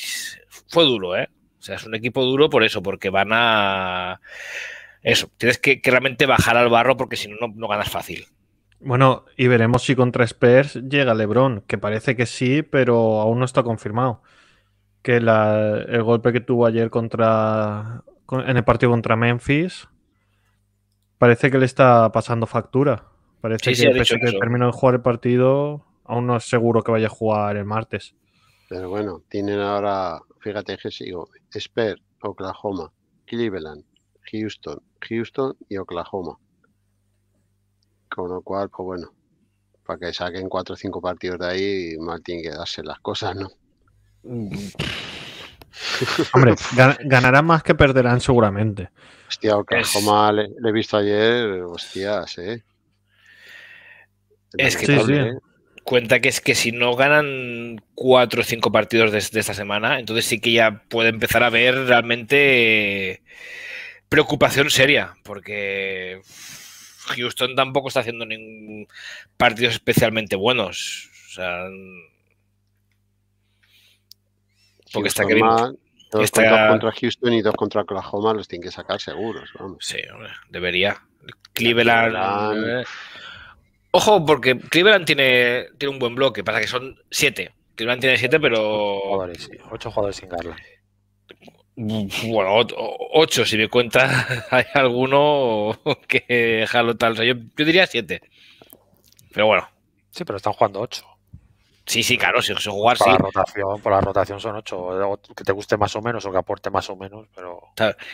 S3: fue duro, ¿eh? O sea, es un equipo duro por eso, porque van a... Eso, tienes que, realmente bajar al barro porque si no, no ganas fácil.
S2: Bueno, y veremos si contra Spurs llega Lebron, que parece que sí, pero aún no está confirmado. Que el golpe que tuvo ayer contra en el partido contra Memphis parece que le está pasando factura. Parece que que terminó de jugar el partido, aún no es seguro que vaya a jugar el martes.
S1: Pero bueno, tienen ahora fíjate que sigo, Oklahoma, Cleveland, Houston, Houston y Oklahoma. Con lo cual, pues bueno, para que saquen cuatro o cinco partidos de ahí, mal tienen que darse las cosas, ¿no? [laughs] Hombre,
S2: ganarán más que perderán seguramente.
S1: Hostia, Oklahoma le, he visto ayer, hostias, ¿eh? Es que ¿eh? cuenta que es que si
S3: no ganan cuatro o cinco partidos de, esta semana, entonces sí que ya puede empezar a haber realmente eh, preocupación seria, porque Houston tampoco está haciendo ningún partidos especialmente buenos. O sea, porque está que Dos Contra,
S1: Houston y dos contra Oklahoma los tienen que sacar seguros. Sí, debería. Cleveland eh, Ojo, porque
S3: Cleveland tiene, tiene un buen bloque, pasa que son siete. Cleveland tiene siete, pero. Ocho jugadores, ocho sin Garland. Bueno, ocho, si me cuenta, [laughs] hay alguno que jalo tal. yo, diría siete. Pero bueno. Sí, pero
S4: están jugando ocho.
S3: Sí, sí, claro, si jugar por La
S4: rotación, por la rotación son ocho. Que te guste más o menos o que aporte más
S3: o menos, pero.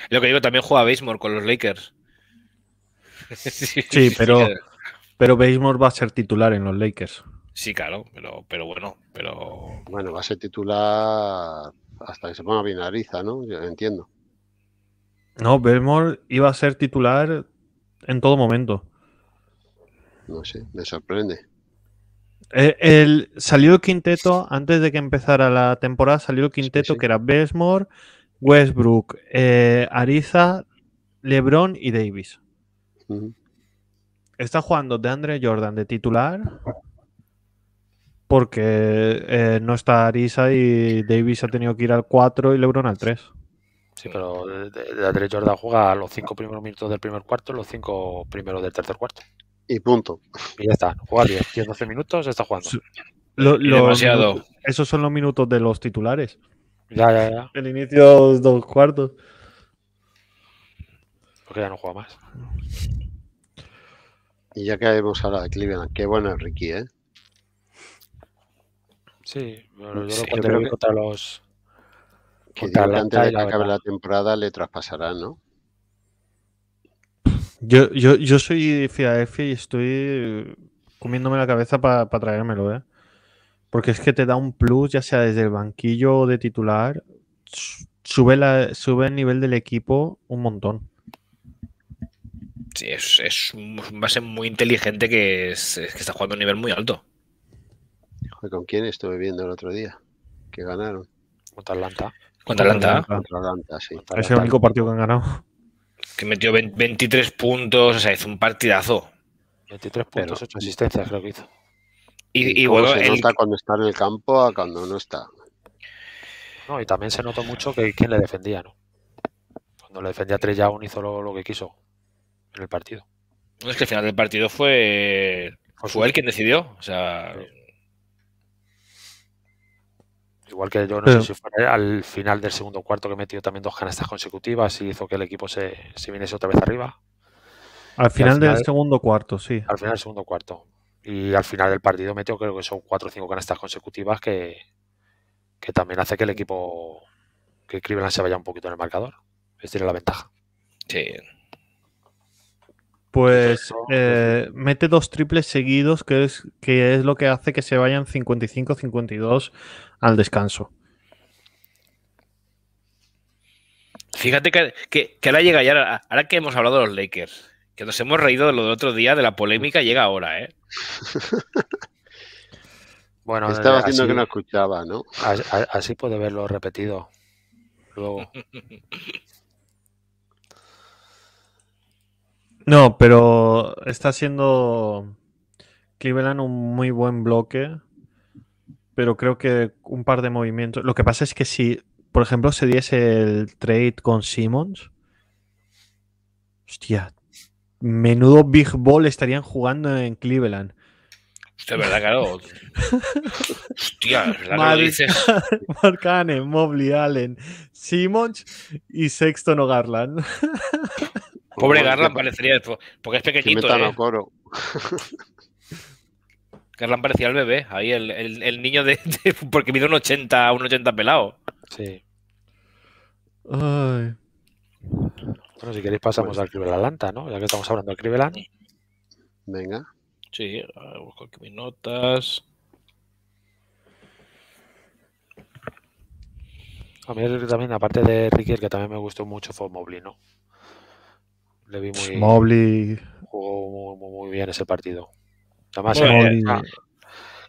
S3: Lo que digo, también juega Baseball con los Lakers.
S1: [laughs] sí, pero.
S2: Pero Basemore va a ser titular en los Lakers.
S1: Sí, claro, pero, bueno, pero. Bueno, va a ser titular hasta que se ponga Ariza, ¿no? Yo entiendo.
S2: No, Belmore iba a ser titular en todo momento.
S1: No sé, me sorprende.
S2: Eh, el, salió el quinteto, antes de que empezara la temporada, salió el quinteto que era Besmore, Westbrook, eh, Ariza, Lebron y Davis está jugando de Andre Jordan de titular porque eh, no está Arisa y Davis ha tenido que ir al 4 y Lebron al 3.
S4: Sí, pero André Jordan juega los 5 primeros minutos del primer cuarto los 5 primeros del tercer cuarto. Y punto. Y ya está, juega 10, 10 12 minutos, está jugando.
S2: demasiado. Esos son los minutos de los titulares. Ya, ya, ya. El inicio dos cuartos.
S4: Porque ya no juega más.
S1: Y ya que hemos hablado de Cleveland, qué bueno es Ricky, ¿eh? Sí, yo creo que contra los. la antes de que acabe la temporada le traspasará, ¿no?
S2: Yo, yo, yo soy Filadelfia y estoy eh, comiéndome la cabeza para traérmelo, ¿eh? Porque es que te da un plus, ya sea desde el banquillo o de titular, sube, la, sube el nivel del equipo un montón
S3: es, un base muy inteligente que, está jugando a un nivel muy alto.
S1: ¿Con quién estuve viendo el otro día? Que ganaron. Contra Atlanta. Contra
S3: Es el único partido que han ganado. Que metió 23 puntos, o sea, hizo un
S1: partidazo. 23
S3: puntos, 8 asistencias creo que hizo. Y, bueno, se nota
S1: cuando está en el campo a cuando no está.
S4: No, y también se notó mucho que quien le defendía, ¿no? Cuando le defendía a Trey hizo lo que quiso
S1: el partido.
S3: Es que al final del partido fue, él quien decidió. O sea. Igual
S4: que yo no sé si fue al final del segundo cuarto que metió también dos canastas consecutivas y hizo que el equipo se, se viniese otra vez arriba. Al final, del
S2: segundo cuarto, sí.
S4: Al final del segundo cuarto. Y al final del partido metió creo que son cuatro o cinco canastas consecutivas que, que también hace que el equipo que Cleveland se vaya un poquito en el marcador. Es decir, la ventaja. Sí,
S2: pues eh, mete dos triples seguidos, que es, que es lo que hace que se vayan 55-52 al descanso.
S3: Fíjate que, ahora llega ya, ahora que hemos hablado de los Lakers, que nos hemos reído de lo del otro día, de la polémica, llega ahora, ¿eh? [laughs] bueno, estaba
S4: diciendo que no escuchaba, ¿no? Así, así puede verlo repetido luego. [laughs]
S2: No, pero está siendo Cleveland un muy buen bloque, pero creo que un par de movimientos. Lo que pasa es que si, por ejemplo, se diese el trade con Simmons, hostia, menudo Big Ball estarían jugando en Cleveland.
S3: Hostia, verdad, claro. [laughs] Hostia, verdad dices.
S2: [laughs] Mobley Allen, Simmons y Sexton o Garland. [laughs] Pobre Garland parecería,
S3: porque es pequeñito. Eh. [laughs] Garland parecía el bebé, ahí el, niño de, [laughs] Porque mide un 80, un 80 pelado. Sí.
S4: Bueno, si queréis pasamos pues al la ¿no? Ya que estamos hablando del Cribeland.
S1: Venga. Sí, busco aquí mis notas.
S4: A mí también, aparte de Ricky, el que también me gustó mucho fue Mobley, ¿no? Le vi muy. Jugó muy, bien ese partido. Además, eh, eh,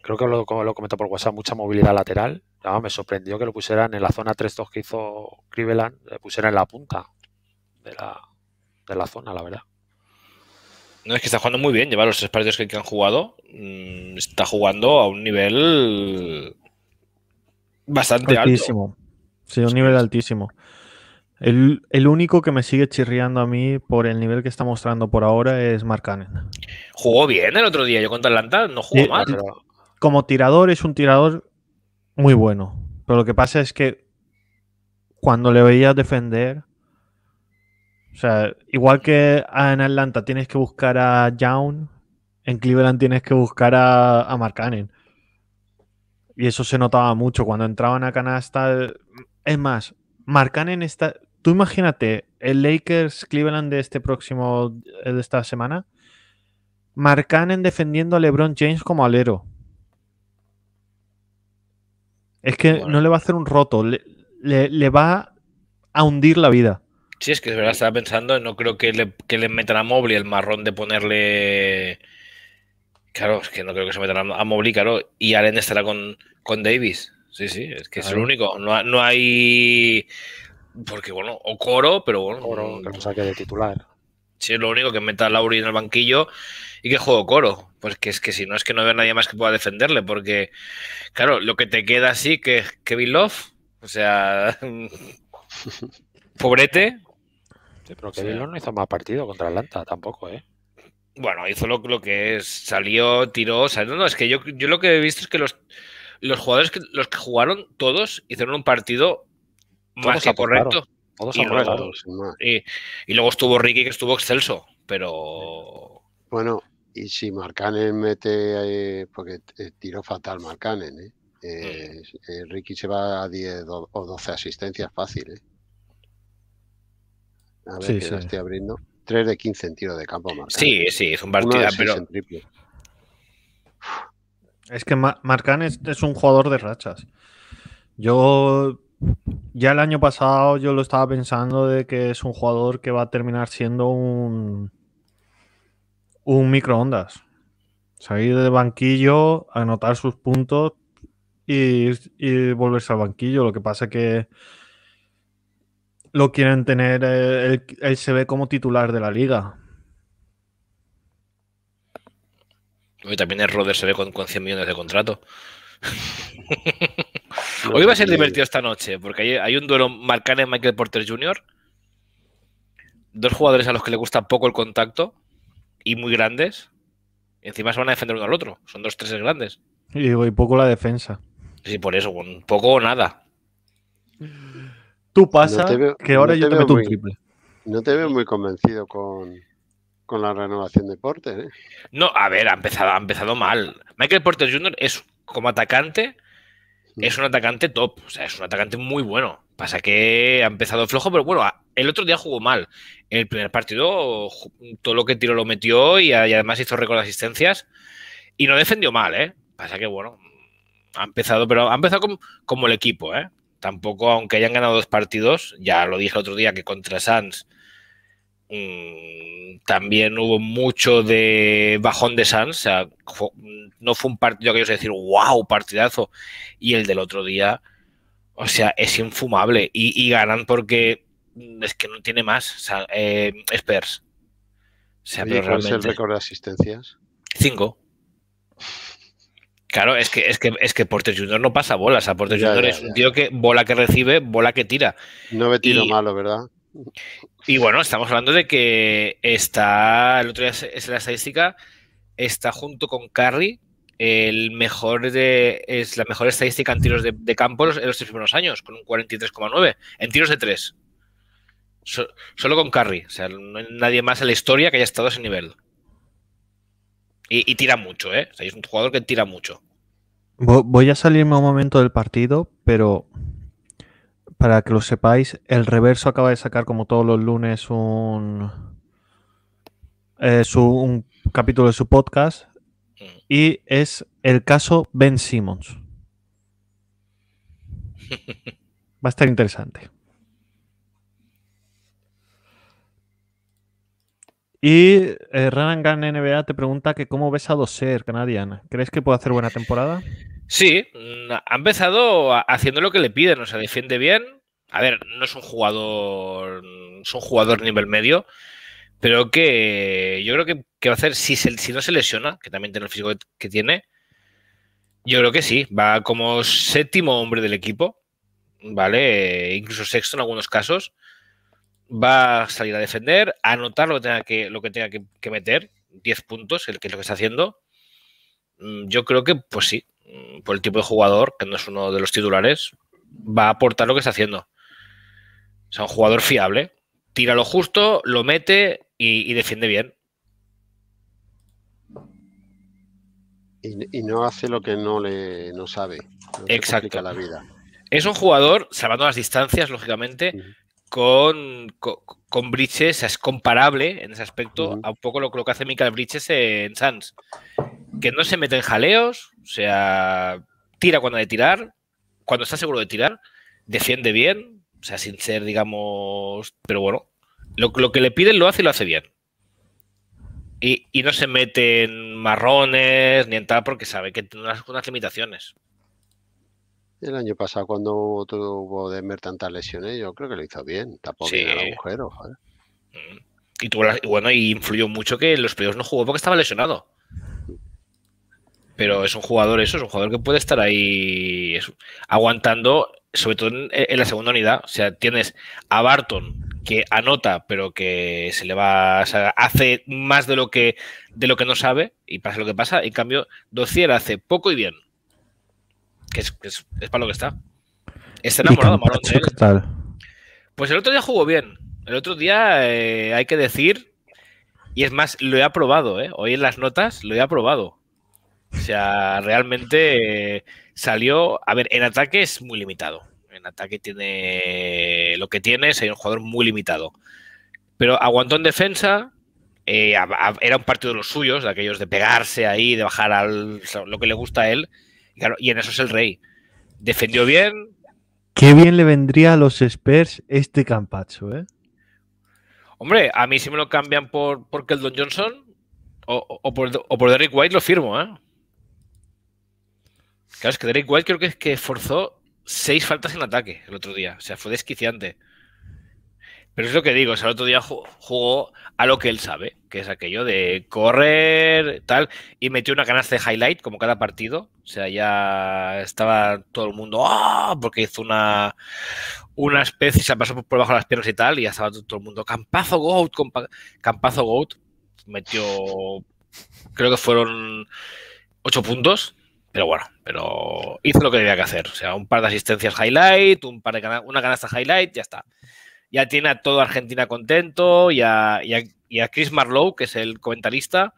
S4: creo que lo, como lo comentó por WhatsApp, mucha movilidad lateral. me sorprendió que lo pusieran en la zona 3-2 que hizo Criveland le
S3: pusieran en la punta de la, de la zona, la verdad. No, es que está jugando muy bien, lleva los tres partidos que han jugado. Mm, está jugando a un nivel bastante altísimo.
S2: alto. Sí, un nivel altísimo. El, único que me sigue chirriando a mí por el nivel que está mostrando por ahora es Marcanen.
S3: Jugó bien el otro día, yo contra Atlanta no jugó eh, mal. Eh,
S2: como tirador es un tirador muy bueno, pero lo que pasa es que cuando le veías defender, o sea, igual que en Atlanta tienes que buscar a Young, en Cleveland tienes que buscar a, a Marcanen. Y eso se notaba mucho cuando entraban a canasta. Es más, Marcanen está, tú imagínate el Lakers Cleveland de este próximo, de esta semana, en defendiendo a LeBron James como alero. Es que no le va a hacer un roto, le, va a hundir la vida.
S3: Sí, es que es verdad, estaba pensando, no creo que le, metan a Mobley el marrón de ponerle. Claro, es que no creo que se metan a Mobley, claro, y Allen estará con, Davis. Sí, sí, es que es el único. No, no hay porque bueno, o Coro, pero bueno. Coro, que no saque de titular. Sí, es lo único que meta a Lauri en el banquillo y que juego Coro. Pues que es que si no, es que no veo nadie más que pueda defenderle. Porque, claro, lo que te queda así que Kevin Love, o sea, [laughs]
S4: pobrete. Sí, pero Kevin no hizo más partido contra Atlanta tampoco, ¿eh?
S3: Bueno, hizo lo, que es, salió, tiró, no, no, es que yo, yo lo que he visto es que los, los jugadores los que jugaron todos hicieron un partido más correcto. Todos y, luego, y, y, luego estuvo Ricky, que estuvo excelso, pero.
S1: Bueno, y si Marcanen mete. Eh, porque eh, tiró fatal Marcanen, ¿eh? Mm. ¿eh? Eh, Ricky se va a 10 o 12 asistencias fácil, ¿eh? A ver, que la estoy abriendo. 3 de 15 en tiro de campo Marcanen. Sí, sí, es un partido, pero.
S2: Es que Marcane es un jugador de rachas. Yo ya el año pasado yo lo estaba pensando de que es un jugador que va a terminar siendo un, un microondas. Salir del banquillo, anotar sus puntos y, volverse al banquillo. Lo que pasa es que lo quieren tener, eh, él, se ve como titular de la liga.
S3: Y también el Roder se ve con, con 100 millones de contrato. [laughs] Hoy va a ser divertido esta noche, porque hay, un duelo marcane Michael Porter Jr. Dos jugadores a los que le gusta poco el contacto y muy grandes. encima se van a defender uno al otro. Son dos tres grandes.
S2: Y, y poco la defensa.
S1: Sí, por eso, un poco o nada.
S2: Tú pasa que
S1: ahora yo te, meto un triple. No te veo muy convencido con, la renovación de Porter. ¿eh?
S3: No, a ver, ha empezado, ha empezado mal. Michael Porter Jr. es como atacante es un atacante top, o sea, es un atacante muy bueno. Pasa que ha empezado flojo, pero bueno, el otro día jugó mal. En el primer partido todo lo que tiró lo metió y, además hizo récord de asistencias. Y no defendió mal, ¿eh? Pasa que bueno, ha empezado, pero ha empezado como, el equipo, ¿eh? Tampoco, aunque hayan ganado dos partidos, ya lo dije el otro día que contra Sanz Mm, también hubo mucho de bajón de Sans. O sea, no fue un partido que yo sé decir, wow, partidazo. Y el del otro día, o sea, es infumable. Y, ganan porque mm, es que no tiene más. O sea, eh, Spurs. O sea, realmente... es el récord
S1: de asistencias? Cinco.
S3: Claro, es que, es que, es que Porter Junior no pasa bolas. O Porter Junior es un tío que bola que recibe, bola que tira. No ve tiro malo, ¿verdad? Y bueno, estamos hablando de que está, el otro día es la estadística, está junto con Curry, el mejor de, es la mejor estadística en tiros de, campo en los tres primeros años, con un 43,9, en tiros de tres. solo con Curry, o sea, no hay nadie más en la historia que haya estado a ese nivel. Y, tira mucho, ¿eh? O sea, es un jugador que tira mucho.
S2: Voy a salirme un momento del partido, pero para que lo sepáis, el reverso acaba de sacar como todos los lunes un, eh, un capítulo de su podcast mm. y es el caso Ben Simmons. [laughs] Va a estar interesante. Y eh, NBA te pregunta que cómo ves a Doser, canadiana. ¿Crees que puede hacer buena temporada?
S3: Sí, mm, ha empezado haciendo lo que le piden, o sea, defiende bien. A ver, no es un jugador, mm, es un jugador nivel medio, pero que yo creo que, va a hacer, si, no se lesiona, que también tiene el físico que, tiene, yo creo que sí, va como séptimo hombre del equipo, ¿vale? Incluso sexto en algunos casos. Va a salir a defender, a anotar lo que tenga que, lo que, tenga que, meter, 10 puntos, que es lo que está haciendo. Mm, yo creo que, pues sí, Mm, por el tipo de jugador, que no es uno de los titulares, va a aportar lo que está haciendo. O sea, un jugador fiable. Tira lo justo, lo mete y, defiende bien.
S1: Y, no hace lo que no le sabe. Exacto.
S3: Es un jugador, salvando las distancias, lógicamente, con, con, Bridges es comparable en ese aspecto a un poco lo, que hace Michael Bridges en Sans que no se mete en jaleos, o sea, tira cuando hay que tirar, cuando está seguro de tirar, defiende bien, o sea, sin ser, digamos, pero bueno, lo, que le piden lo hace y lo hace bien. Y, no se mete en marrones ni en tal porque sabe que tiene unas, limitaciones.
S1: El año pasado, cuando tuvo ver tantas lesiones, yo creo que lo hizo bien. Tampoco sí. el agujero.
S3: Mm. Y, bueno, y influyó mucho que en los periodos no jugó porque estaba lesionado. Pero es un jugador eso, es un jugador que puede estar ahí aguantando, sobre todo en, la segunda unidad. O sea, tienes a Barton que anota, pero que se le va, hace más de lo que de lo que no sabe y pasa lo que pasa. En cambio, Docier hace poco y bien, que es, para lo que está. Está enamorado Marón
S4: ¿eh?
S3: Pues el otro día jugó bien. El otro día eh, hay que decir, y es más, lo he aprobado, ¿eh? hoy en las notas lo he aprobado. O sea, realmente eh, salió. A ver, en ataque es muy limitado. En ataque tiene lo que tiene, es un jugador muy limitado. Pero aguantó en defensa. Eh, era un partido de los suyos, de aquellos de pegarse ahí, de bajar al, lo que le gusta a él. Y, en eso es el rey. Defendió bien.
S2: Qué bien le vendría a los Spurs este Campacho, ¿eh?
S3: Hombre, a mí si me lo cambian por, Keldon Johnson o, por, o Derrick White lo firmo, ¿eh? Claro, es que Derek White creo que es que forzó seis faltas en ataque el otro día. O sea, fue desquiciante. Pero es lo que digo, el otro día jugó a lo que él sabe, que es aquello de correr, tal, y metió una canasta de highlight como cada partido. O sea, ya estaba todo el mundo, ¡ah! porque hizo una, una especie, se pasó por debajo las piernas y tal, y ya estaba todo el mundo, Campazo Goat, Campazo Goat, metió, creo que fueron ocho puntos, pero bueno, pero hizo lo que tenía que hacer. O sea, un par de asistencias highlight, un par de una canasta highlight, ya está. Ya tiene a toda Argentina contento y a, Chris Marlowe, que es el comentarista.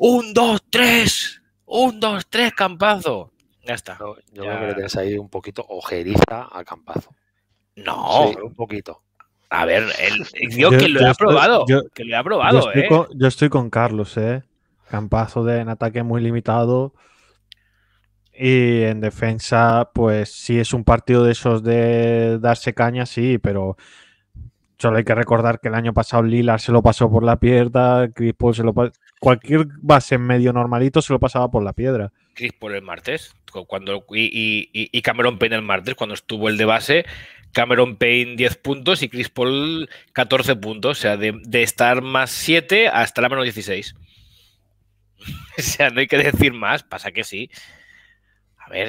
S3: ¡Un, dos, tres! ¡Un, dos, tres, campazo! Ya está. yo creo
S4: que le tienes ahí un poquito ojeriza a campazo. No. un poquito.
S3: A ver, el, [laughs] yo, que lo ha probado. Yo, que lo probado,
S2: estoy, con, Carlos, eh. Campazo de en ataque muy limitado. Y en defensa, pues sí es un partido de esos de darse caña, sí, pero solo hay que recordar que el año pasado Lilar se lo pasó por la piedra, Chris Paul se lo cualquier base en medio normalito se lo pasaba por la piedra.
S3: Chris Paul el martes, cuando y, y, Cameron Payne el martes, cuando estuvo el de base, Cameron Payne 10 puntos y Chris Paul 14 puntos, o sea, de, de estar más 7 hasta la menos 16. [laughs] o sea, no hay que decir más, pasa que sí. A ver,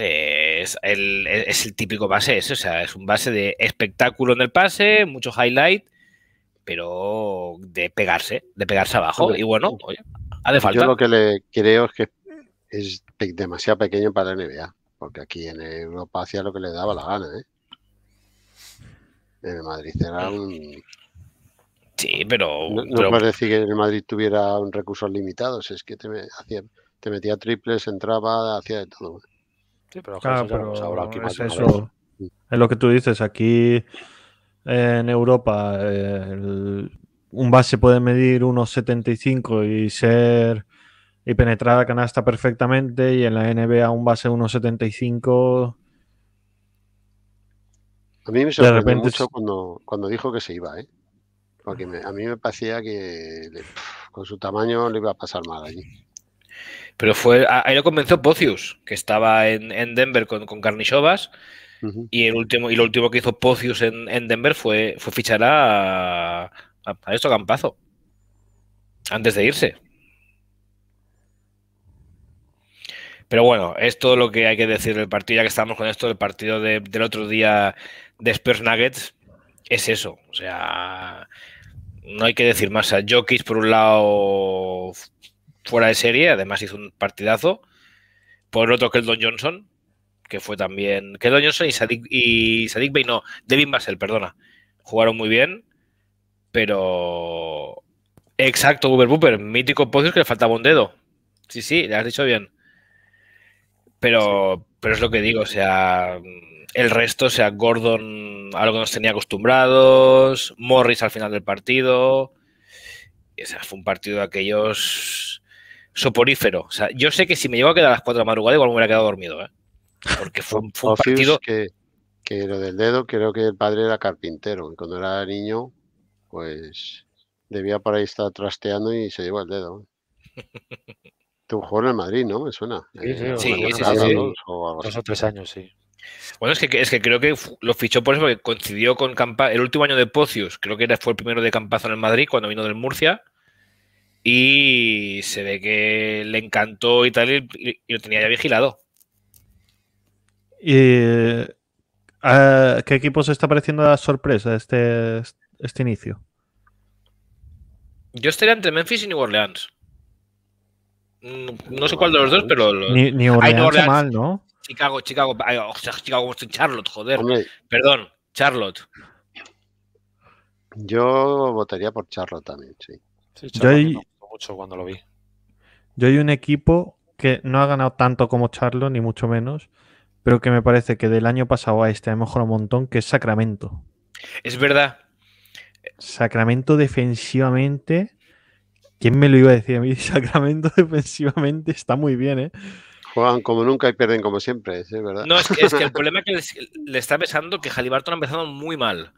S3: es el, típico base ese, o sea, es un base de espectáculo en el pase, mucho highlight, pero de pegarse, de pegarse abajo. y bueno, uh,
S1: ha de falta. Yo lo que le creo es que es demasiado pequeño para la NBA, porque aquí en Europa hacía lo que le daba la gana, ¿eh? En el Madrid era un...
S3: Sí, pero... No, decir
S1: que el Madrid tuviera un recursos limitados, es que te, hacía, te metía triples, entraba, hacía de todo es
S4: eso.
S2: Es lo que tú dices. Aquí eh, en Europa eh, un base puede medir unos y ser y penetrar a canasta perfectamente y en la NBA un base 1.75
S1: a mí me sorprendió mucho cuando, dijo que se iba, ¿eh? Porque a mí me parecía que con su tamaño le iba a pasar mal allí.
S3: Pero fue, ah, ahí lo convenció Pocius, que estaba en, Denver con, con Carnichovas. Y el último, y lo último que hizo Pocius en, Denver fue, fue fichar a, a, esto Campazo. Antes de irse. Pero bueno, es todo lo que hay que decir del partido, ya que estamos con esto, del partido del otro día de Spurs Nuggets, es eso. O sea, no hay que decir más. O sea, Jokic, por un lado, fuera de serie, además hizo un partidazo. Por otro, que el Don Johnson, que fue también. Keldon Johnson y Sadik, y Sadik Bey, no, Devin Basel, perdona. Jugaron muy bien, pero. Exacto, Uber Booper, mítico Pocios que le faltaba un dedo. Sí, sí, le has dicho bien. Pero, pero es lo que digo, o sea, el resto, o sea, Gordon algo que nos tenía acostumbrados, Morris al final del partido. O sea, fue un partido de aquellos soporífero. O sea, yo sé que si me llevo a quedar a las cuatro de la igual me hubiera quedado dormido, ¿eh? Porque fue, un partido.
S1: Que, que lo del dedo, creo que el padre era carpintero y cuando era niño, pues debía por ahí estar trasteando y se llevó el dedo. [laughs] Tú jugó en el Madrid, ¿no? Me suena. Sí, sí, eh, sí, dos, o tres años, sí.
S3: Bueno, es que, creo que lo fichó por eso, porque coincidió con Campa el último año de Pocius, creo que era, fue el primero de Campazo en el Madrid cuando vino del Murcia. Y se ve que le encantó y tal, y, lo tenía ya vigilado.
S2: ¿Y eh, a ah, qué equipo se está pareciendo la sorpresa este, este inicio?
S3: Yo estaría entre Memphis y New Orleans. No sé cuál de los dos, pero. Los... Ni, Orleans, New Orleans, mal, ¿no? Chicago, Chicago. o sea, Chicago, Charlotte, joder. Perdón, Charlotte.
S1: Yo votaría por Charlotte también, sí yo hay, mucho cuando lo vi.
S2: Yo hay un equipo que no ha ganado tanto como Charlo, ni mucho menos, pero que me parece que del año pasado a este ha mejorado un montón, que es Sacramento. Es verdad. Sacramento defensivamente. ¿Quién me lo iba a decir a mí? [laughs] Sacramento defensivamente está muy bien, ¿eh?
S1: Juegan como nunca y pierden como siempre, es verdad.
S3: No, es que, el [laughs] problema es que le está pensando que
S1: Haliburton ha empezado muy mal.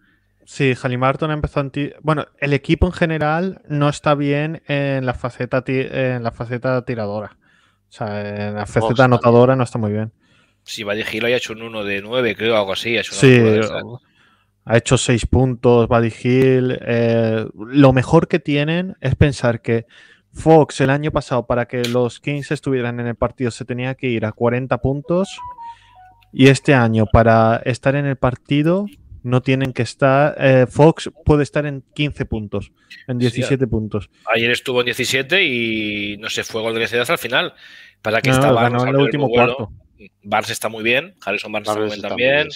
S1: Sí,
S2: ha empezó en Bueno, el equipo en general no está bien en la faceta, en la faceta tiradora. O sea, en la faceta anotadora no está muy bien.
S3: Sí, Buddy Hill ha hecho un 1 de 9, creo, algo así. Ha hecho sí,
S2: ha hecho 6 puntos, Buddy eh, lo mejor que tienen es pensar que Fox el año pasado, para que los Kings estuvieran en el partido, se tenía que ir a 40 puntos. Y este año, para estar en el partido, no tienen que estar. Eh, Fox puede estar en 15 puntos, en 17 puntos.
S3: Ayer estuvo en 17 y no se fue gol de al final. Para que no, Barnes... en el último cuarto. Barnes está muy bien, Harrison Barnes, eh, está muy bien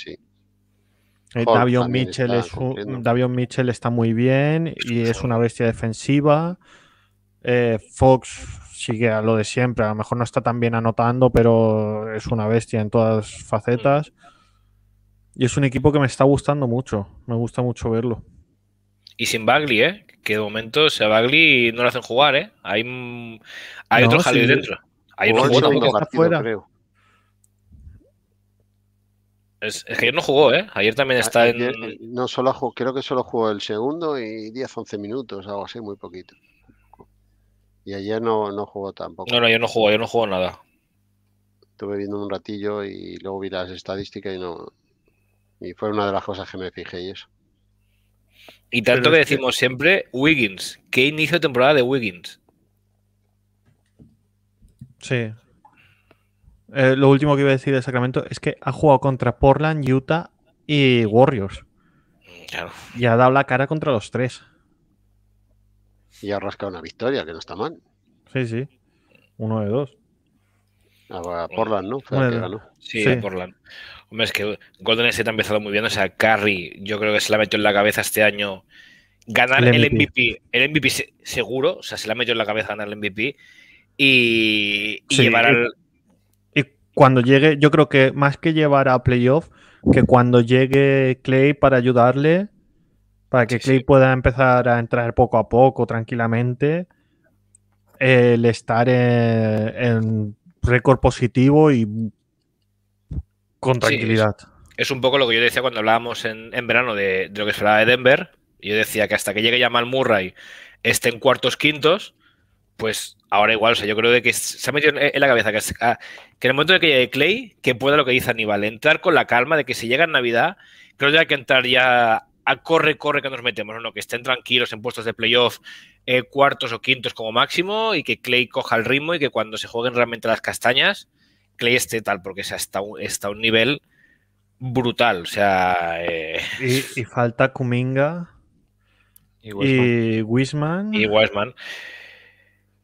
S3: también.
S2: Davion, Mitchell está muy bien y es una bestia defensiva. Eh, Fox sigue a lo de siempre, a lo mejor no está tan bien anotando, pero es una bestia en todas facetas. Mm. Y es un equipo que me está gustando mucho. Me gusta mucho verlo.
S3: Y sin Bagley, ¿eh? Que de momento, o sea, Bagley no lo hacen jugar, ¿eh? Hay, hay otro salido dentro. Hay otro jugó tampoco. Partido, creo. Es, que ayer no jugó, ¿eh? Ayer también está eh,
S1: No, solo jugó, creo que solo jugó el segundo y 10-11 minutos, algo así, muy poquito. Y ayer no, no jugó tampoco. No, no, yo no jugó, ayer no jugó nada. Estuve viendo un ratillo y luego vi las estadísticas y no, y fue una de las cosas que me fijé y eso. Y tanto que decimos siempre, Wiggins, ¿qué inicio de temporada de Wiggins?
S2: Sí. Eh, lo último que iba a decir de Sacramento es que ha jugado contra Portland, Utah y Warriors. Claro. Y ha dado la cara contra los tres.
S1: Y ha rascado una victoria, que no está mal.
S2: Sí, sí. Uno de dos.
S1: A Portland, ¿no? Sí,
S3: Portland. Hombre, es que Golden State ha empezado muy bien. O sea, Curry, yo creo que se la metido en la cabeza este año ganar el MVP. el MVP. seguro. O sea, se la metido en la cabeza ganar el MVP. Y, llevar al.
S2: Y, cuando llegue, yo creo que más que llevar a playoff, que cuando llegue Clay para ayudarle, para que Clay pueda empezar a entrar poco a poco, tranquilamente, el estar en, en récord positivo y con tranquilidad.
S3: es, un poco lo que yo decía cuando hablábamos en, verano de, lo que esperaba de Denver. Yo decía que hasta que llegue ya Murray esté en cuartos, quintos, pues ahora igual, o sea, yo creo de que se ha metido en, la cabeza ah, que, en el momento de que llegue Clay, que pueda lo que dice Aníbal, entrar con la calma de que si llega en Navidad, creo que hay que entrar ya a corre, corre que nos metemos, ¿no? Que estén tranquilos en puestos de playoff, eh, cuartos o quintos como máximo, y que Clay coja el ritmo y que cuando se jueguen realmente las castañas, Clay este tal, porque está a un, un nivel brutal. O sea. Eh, y, falta Kuminga. Y
S2: Wiseman. Y
S3: Wiseman.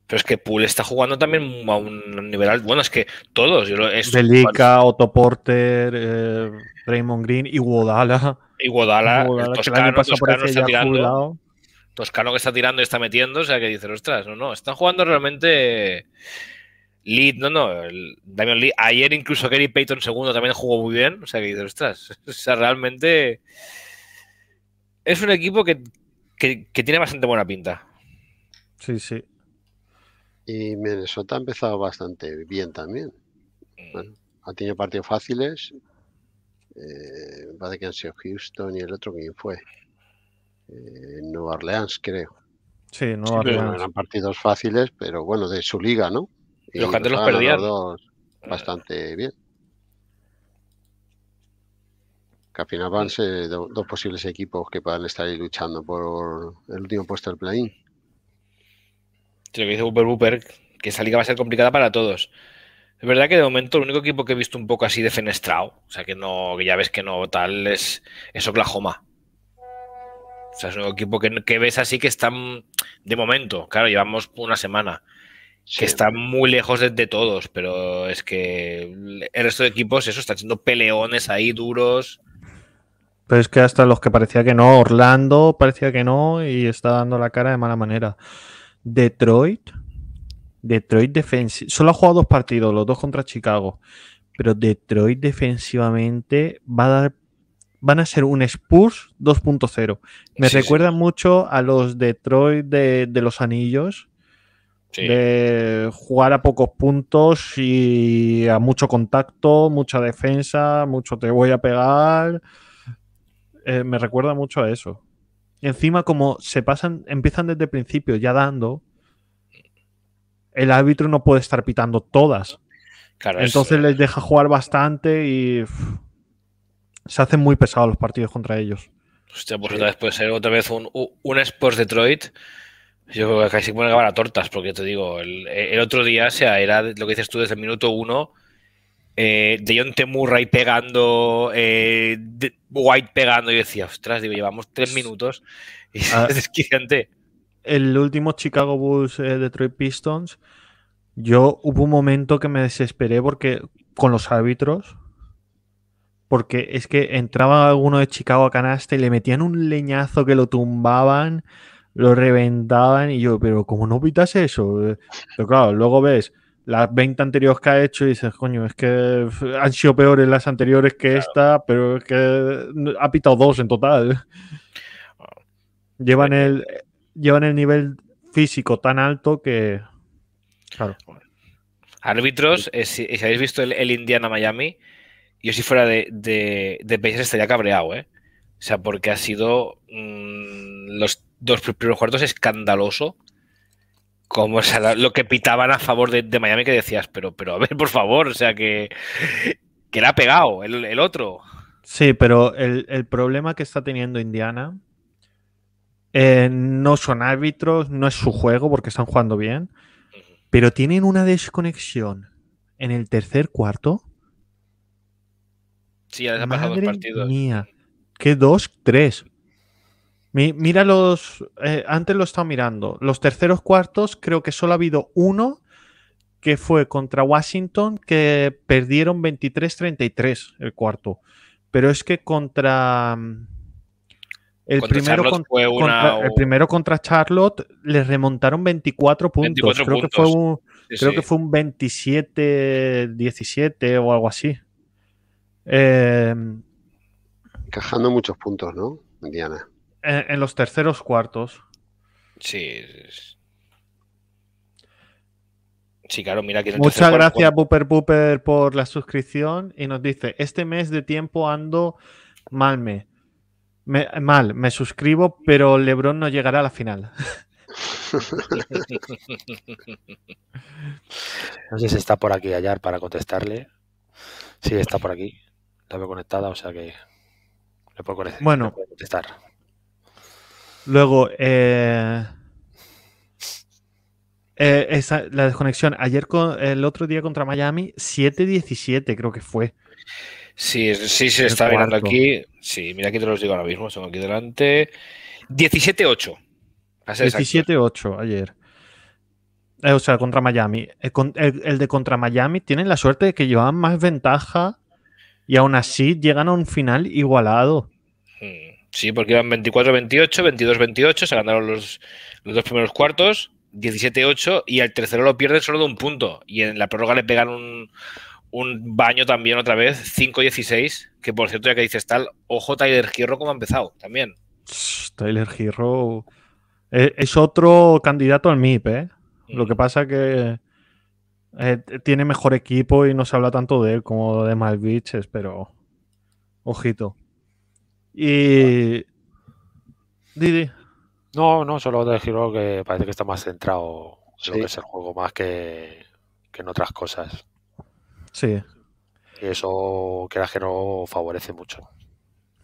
S3: Pero es que Pool está jugando también a un nivel Bueno, es que todos. es, Delica,
S2: Otto Porter, eh, Raymond Green y Wodala.
S3: Y Wodala, Toscano, que Toscano está tirando. que está tirando y está metiendo. O sea, que dices, ostras, no, no. Están jugando realmente Lee, no, no, Damian Lee. Ayer incluso Gary Payton segundo también jugó muy bien. O sea que dices, ostras, [laughs] o sea, realmente es un equipo que, tiene bastante buena pinta. Sí, sí.
S1: Y Minnesota ha empezado bastante bien también. Mm. Bueno, ha tenido partidos fáciles. Eh, parece que han sido Houston y el otro, ¿quién fue? Eh, Nueva Orleans, creo. Sí, Nueva Orleans. Eran partidos fáciles, pero bueno, de su liga, ¿no? Los Canteros los perdían. bastante bien. Que al dos posibles equipos que puedan estar ahí luchando por el último puesto del play-in. Lo que dice Booper Booper,
S3: que esa liga va a ser complicada para todos. Es verdad que de momento el único equipo que he visto un poco así de fenestrado, o sea que no, ya ves que no tal, es, Oklahoma. O sea, es un equipo que, que ves así que están de momento. Claro, llevamos una semana que está muy lejos de, todos, pero es que el resto de equipos, eso, están haciendo peleones ahí duros.
S2: Pero es que hasta los que parecía que no, Orlando parecía que no y está dando la cara de mala manera. Detroit, Detroit defensivo, solo ha jugado dos partidos, los dos contra Chicago, pero Detroit defensivamente va a dar van a ser un Spurs 2.0. Me recuerda mucho a los Detroit de, de los anillos, de jugar a pocos puntos y a mucho contacto, mucha defensa, mucho te voy a pegar. Eh, me recuerda mucho a eso. encima, como se pasan, empiezan desde el principio ya dando, el árbitro no puede estar pitando todas. Entonces les deja jugar bastante y se hacen muy pesados los partidos contra ellos.
S3: Hostia, pues otra vez puede ser otra vez un, un Sports Detroit yo casi me acabar a tortas, porque te digo, el, otro día, o sea, era lo que dices tú desde el minuto uno, eh, de John pegando, eh, White pegando, y decía, ostras, digo, llevamos tres minutos y desquiciante. Ah.
S2: [laughs] El último Chicago Bulls eh, Detroit Pistons, yo hubo un momento que me desesperé porque con los árbitros, porque es que entraba alguno de Chicago a canasta y le metían un leñazo que lo tumbaban lo reventaban y yo, pero ¿cómo no pitas eso? Pero claro, luego ves las 20 anteriores que ha hecho y dices, coño, es que han sido peores las anteriores que esta, pero es que ha pitado dos en total. Llevan el, eh, llevan el nivel físico tan alto que... Claro.
S3: Árbitros, eh, si, habéis visto el, Indiana Miami, yo si fuera de, de, estaría cabreado, ¿eh? O sea, porque ha sido... Mm, los dos primeros cuartos escandaloso. Como lo que pitaban a favor de, Miami que decías, pero, pero a ver, por favor, o sea que, que le ha pegado el, otro.
S2: Sí, pero el, problema que está teniendo Indiana eh, no son árbitros, no es su juego porque están jugando bien, pero tienen una desconexión en el tercer cuarto.
S3: Sí, ya les ha pasado dos partidos.
S2: Mía. ¿Qué dos? Tres mira los. Eh, antes lo estaba mirando. Los terceros cuartos, creo que solo ha habido uno que fue contra Washington, que perdieron 23-33 el cuarto. Pero es que contra. Mm, el, primero contra, el primero contra Charlotte les remontaron 24 puntos. creo, Que fue un, 27-17 o algo así. Eh...
S1: Encajando muchos puntos, ¿no? Diana en, los
S2: terceros cuartos.
S1: Sí.
S3: Sí, claro, mira que Muchas gracias,
S2: Booper por la suscripción. Y nos dice: Este mes de tiempo ando mal, me, mal, me suscribo, pero Lebron no llegará a la final. [laughs]
S4: no sé si está por aquí Ayar para contestarle. Sí, está por aquí. está veo conectada, o sea que le puedo, bueno, puedo contestar.
S2: Luego, eh, eh, la desconexión. Ayer, con, el otro día contra Miami, 7-17 creo que fue.
S3: Sí, sí, se está mirando aquí. Sí, mira, aquí te los digo ahora mismo, son aquí delante. 17-8. 17-8
S2: ayer. Eh, o sea, contra Miami. El, el, de contra Miami tienen la suerte de que llevan más ventaja y aún así llegan a un final igualado.
S3: Sí, porque iban 24-28, 22-28, se ganaron los, los dos primeros cuartos, 17-8 y al tercero lo pierden solo de un punto. Y en la prórroga le pegan un, un baño también otra vez, 5-16, que por cierto, ya que dices tal, ojo Tyler Girro como ha empezado también.
S2: Tyler Girro eh, es, otro candidato al MIP, ¿eh? Lo que mm. pasa que eh, tiene mejor equipo y no se habla tanto de él como de Malviches, pero ojito. Y.
S4: Didi. No, no, solo de giro que parece que está más centrado en lo que es el juego, más que, que en otras cosas. Sí. Y eso, que que no, favorece mucho.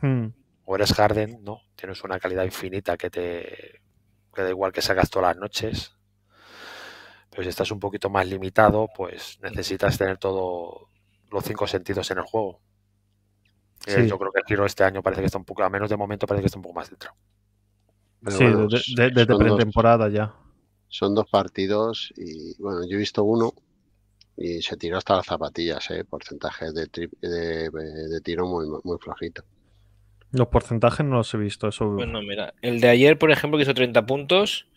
S4: Hmm. O eres Harden, ¿no? Tienes una calidad infinita que te. que da igual que sacas todas las noches. Pero si estás un poquito más limitado, pues necesitas tener todos los cinco sentidos en el juego yo creo que el giro este año parece que está un poco, a menos de momento parece que está un poco más dentro.
S2: sí, desde de, pretemporada ya.
S1: Son dos partidos y bueno, yo he visto uno y se tiró hasta las zapatillas, ¿eh? porcentaje de, eh, tiro muy, muy flojito.
S2: Los porcentajes no los he visto, eso. Bueno,
S1: mira, el
S3: de ayer, por ejemplo, que hizo 30 puntos,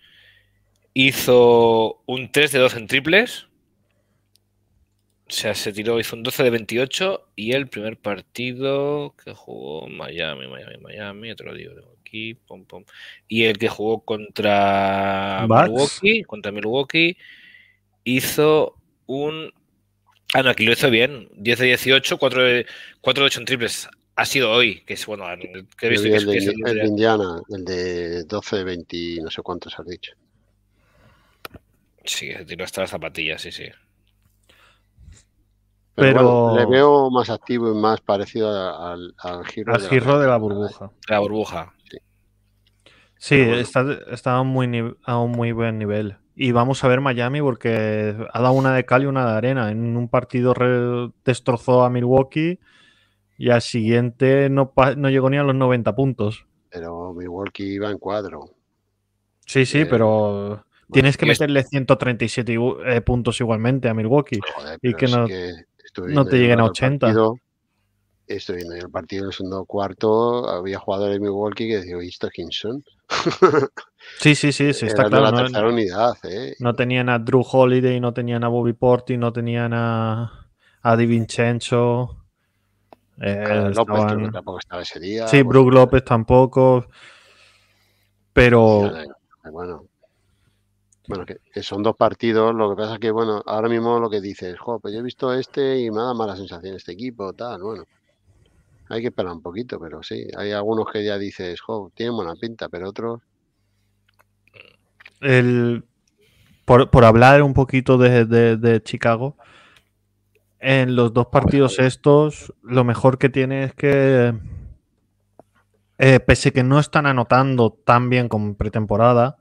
S3: hizo un 3 de 2 en triples, o sea, se tiró, hizo un 12 de 28 y el primer partido que jugó Miami, Miami, Miami, otro digo, tengo aquí, pom, pom. Y el que jugó contra Milwaukee, contra Milwaukee, hizo un... Ah, no, aquí lo hizo bien. 10 de 18, 4 de, 8 en triples. Ha sido hoy, que es bueno, que he visto el, el de
S1: Indiana, el de 12 de 20, no sé cuántos has dicho. Sí, se tiró hasta las zapatillas, sí, sí. Pero, le veo más activo y más parecido al, giro, de, la, burbuja. la burbuja.
S2: Sí, sí está, a, un muy, a muy buen nivel. Y vamos a ver Miami porque ha dado una de cal y una de arena. En un partido destrozó a Milwaukee y al siguiente no, no llegó ni a los 90 puntos.
S1: Pero Milwaukee iba en cuadro.
S2: Sí, sí, eh, pero tienes que meterle 137 eh, puntos igualmente a Milwaukee. y que, no... que no te lleguen a 80.
S1: estoy viendo el partido en el segundo cuarto, había jugadores de Milwaukee que decían, ¿esto Hinson?
S2: [laughs] sí, sí, sí, sí está claro. ¿eh? no, tenían a Drew Holiday, no tenían a Bobby Porti, no tenían a, a Di Vincenzo.
S1: Sí, Brook López
S2: tampoco. Pero.
S1: Bueno, bueno, que, son dos partidos, lo que pasa es que, bueno, ahora mismo lo que dices, jo, pues yo he visto este y me da mala sensación este equipo, tal, bueno. Hay que esperar un poquito, pero sí, hay algunos que ya dices, jo, tienen buena pinta, pero otros...
S2: El, por, hablar un poquito de, de, Chicago, en los dos partidos estos, lo mejor que tiene es que, eh, pese que no están anotando tan bien como pretemporada,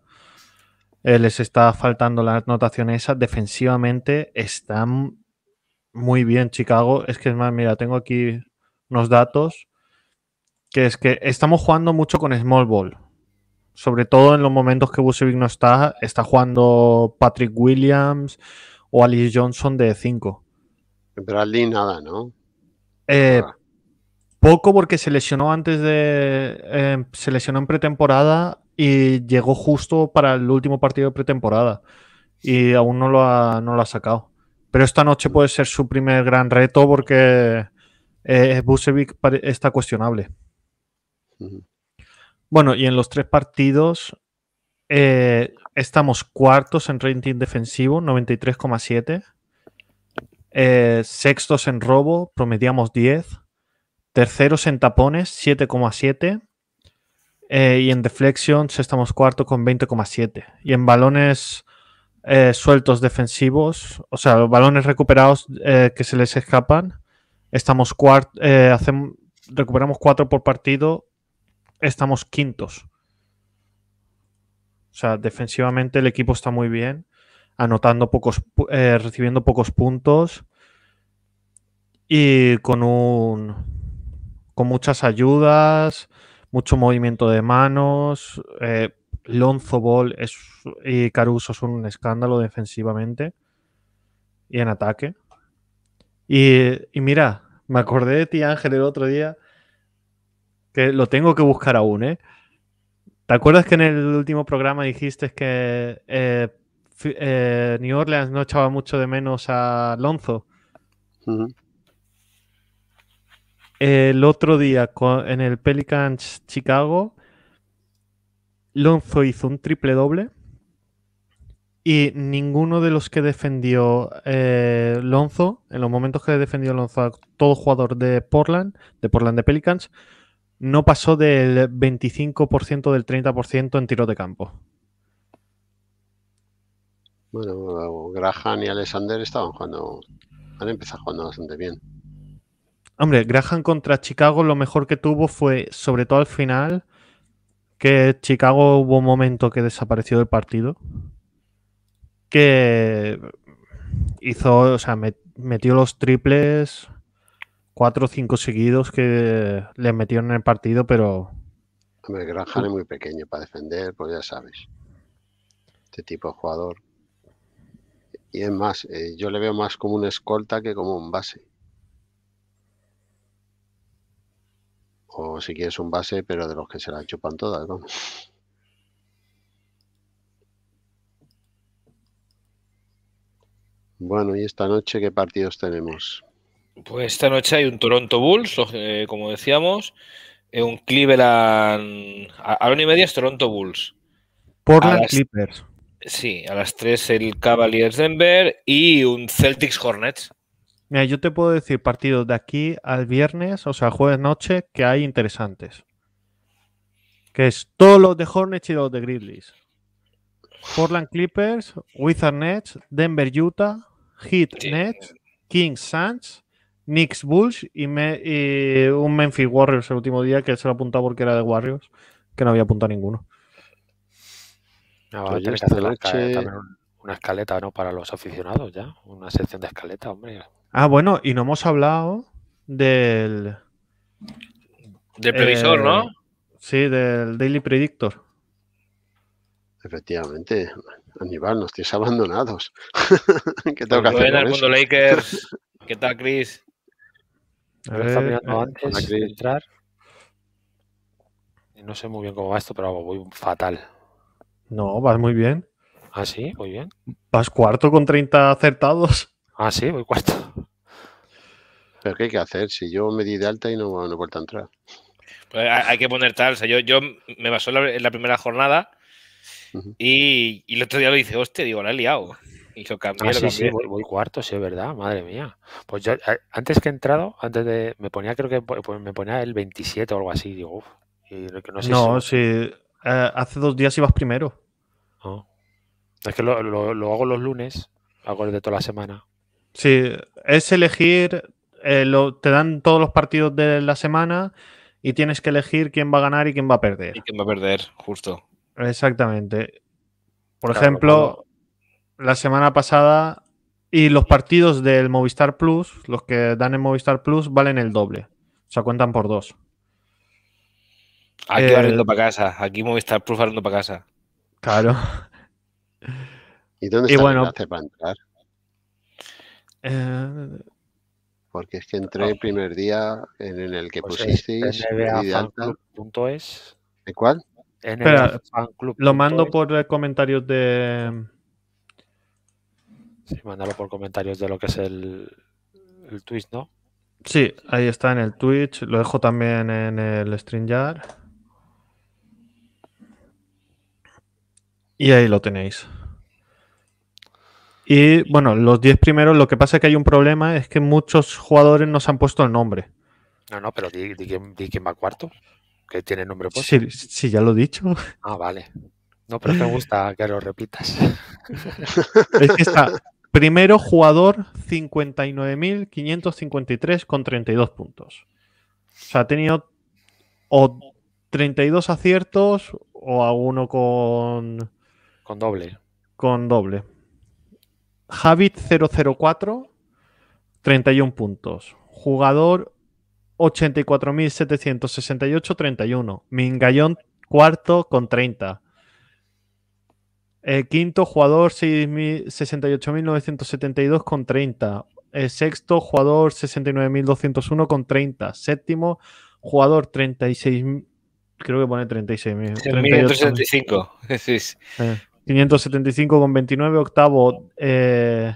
S2: eh, les está faltando la anotación esa. Defensivamente están muy bien Chicago. Es que es más, mira, tengo aquí unos datos que es que estamos jugando mucho con small ball. Sobre todo en los momentos que Busevic no está, está jugando Patrick Williams o Alice Johnson de 5.
S1: Bradley nada, ¿no?
S2: Eh, poco porque se lesionó antes de. Eh, se lesionó en pretemporada y llegó justo para el último partido de pretemporada y aún no lo ha, no sacado. Pero esta noche puede ser su primer gran reto porque eh, Busevic está cuestionable. Bueno, y en los tres partidos eh, estamos cuartos en rating defensivo, 93,7. Eh, sextos en robo, promediamos 10. Terceros en tapones, 7,7 eh, y en deflections estamos cuarto con 20,7. Y en balones eh, sueltos defensivos, o sea, los balones recuperados eh, que se les escapan, estamos cuarto, recuperamos cuatro por partido, estamos quintos. O sea, defensivamente el equipo está muy bien, anotando pocos, recibiendo pocos puntos y con un con muchas ayudas, mucho movimiento de manos. Eh, Lonzo Ball es, y Caruso son un escándalo defensivamente y en ataque. Y, mira, me acordé de ti, Ángel, el otro día, que lo tengo que buscar aún, ¿eh? ¿Te acuerdas que en el último programa dijiste que eh, eh, New Orleans no echaba mucho de menos a Lonzo? el otro día en el Pelicans Chicago, Lonzo hizo un triple doble y ninguno de los que defendió eh, Lonzo, en los momentos que defendió Lonzo todo jugador de Portland, de Portland de Pelicans, no pasó del 25% del 30% en tiro de campo.
S1: Bueno, Graham y Alexander estaban jugando, han empezado jugando bastante bien.
S2: Hombre, Graham contra Chicago lo mejor que tuvo fue, sobre todo al final, que Chicago hubo un momento que desapareció del partido. Que hizo, o sea, metió los triples, cuatro o cinco seguidos que le metieron en el partido, pero.
S1: Hombre, Graham es muy pequeño para defender, pues ya sabes. Este tipo de jugador. Y es más, eh, yo le veo más como un escolta que como un base. O si quieres un base, pero de los que se la chupan todas, ¿no? Bueno, ¿y esta noche qué partidos tenemos?
S3: Pues esta noche hay un Toronto Bulls, eh, como decíamos, eh, un Cleveland. A, la una y media es Toronto Bulls. Por las, Clippers. Sí, a las 3 el Cavaliers Denver y un Celtics Hornets.
S2: Mira, yo te puedo decir partidos de aquí al viernes, o sea, jueves noche, que hay interesantes. Que es todos los de Hornets y los de Grizzlies. Portland Clippers, Wizard Nets, Denver Utah, Heat Nets, Kings Suns, Knicks Bulls y, un Memphis Warriors el último día que se lo apuntaba porque era de Warriors, que no había apuntado ninguno.
S4: una escaleta, ¿no? Para los aficionados ya, una sección de escaleta, hombre.
S2: Ah, bueno, y no hemos hablado del. Del
S1: previsor, eh, ¿no?
S2: Sí, del Daily Predictor.
S1: Efectivamente, Aníbal, nos tienes abandonados. [laughs] ¿Qué tengo que hacer?
S3: Lakers. ¿Qué tal, Chris?
S1: A antes
S4: de entrar. No sé muy bien cómo va esto, pero voy fatal.
S2: No, vas muy bien.
S1: Ah, sí, muy bien.
S2: Vas cuarto con 30
S1: acertados. Ah, sí, voy cuarto. Pero ¿qué hay que hacer? Si yo me di de alta y no, no entrar.
S3: Pues, hay que poner tal. O sea, yo, yo me baso en la, primera jornada y, el otro día lo hice, hostia, digo, la he liado. Y lo cambié. Ah, sí, sí,
S4: voy, cuarto, sí, es verdad, madre mía. Pues yo, eh, antes que he entrado, antes de. Me ponía, creo que pues, pues, me ponía el 27 o algo así, digo, uff. No, sé
S2: si... Eh, hace dos días ibas primero.
S4: Es que lo, hago los lunes, hago el de toda
S2: la semana. Sí, es elegir eh, te dan todos los partidos de la semana y tienes que elegir quién va a ganar y quién va a perder. Y
S3: quién va a perder, justo.
S2: Exactamente. Por ejemplo, la semana pasada y los partidos del Movistar Plus, los que dan en Movistar Plus, valen el doble. O sea, cuentan por dos.
S3: Aquí barriendo eh, para casa. Aquí Movistar Plus barriendo para
S1: casa. Claro. [laughs] ¿Y dónde está bueno, entrar?
S2: Eh,
S1: porque es que entré el primer día en, el que pues pusisteis.
S4: Es ¿De cuál? lo mando
S2: por eh, comentarios de. Sí, mándalo
S4: por comentarios de lo que es el, el Twitch, ¿no?
S2: Sí, ahí está en el Twitch. Lo dejo también en el StreamYard. Y ahí lo tenéis. Y bueno, los 10 primeros, lo que pasa es que hay un problema, es que muchos jugadores no se han puesto el nombre.
S4: No, no, pero di, quién va cuarto, que tiene nombre puesto.
S2: Sí, ya lo he dicho. Ah, vale. No, pero te gusta que lo repitas. [laughs] Es que está primero jugador 59.553 con 32 puntos. O sea, ha tenido o 32 aciertos o alguno uno con... Con doble. Con doble. Habit 004, 31 puntos. Jugador 84.768, 31. Mingallón cuarto con 30. el eh, quinto jugador 68.972 con 30. el eh, sexto jugador 69.201 con 30. Séptimo jugador 36. Creo que pone 36.000. 36.000. [laughs] Sí, eh con 29, octavo eh,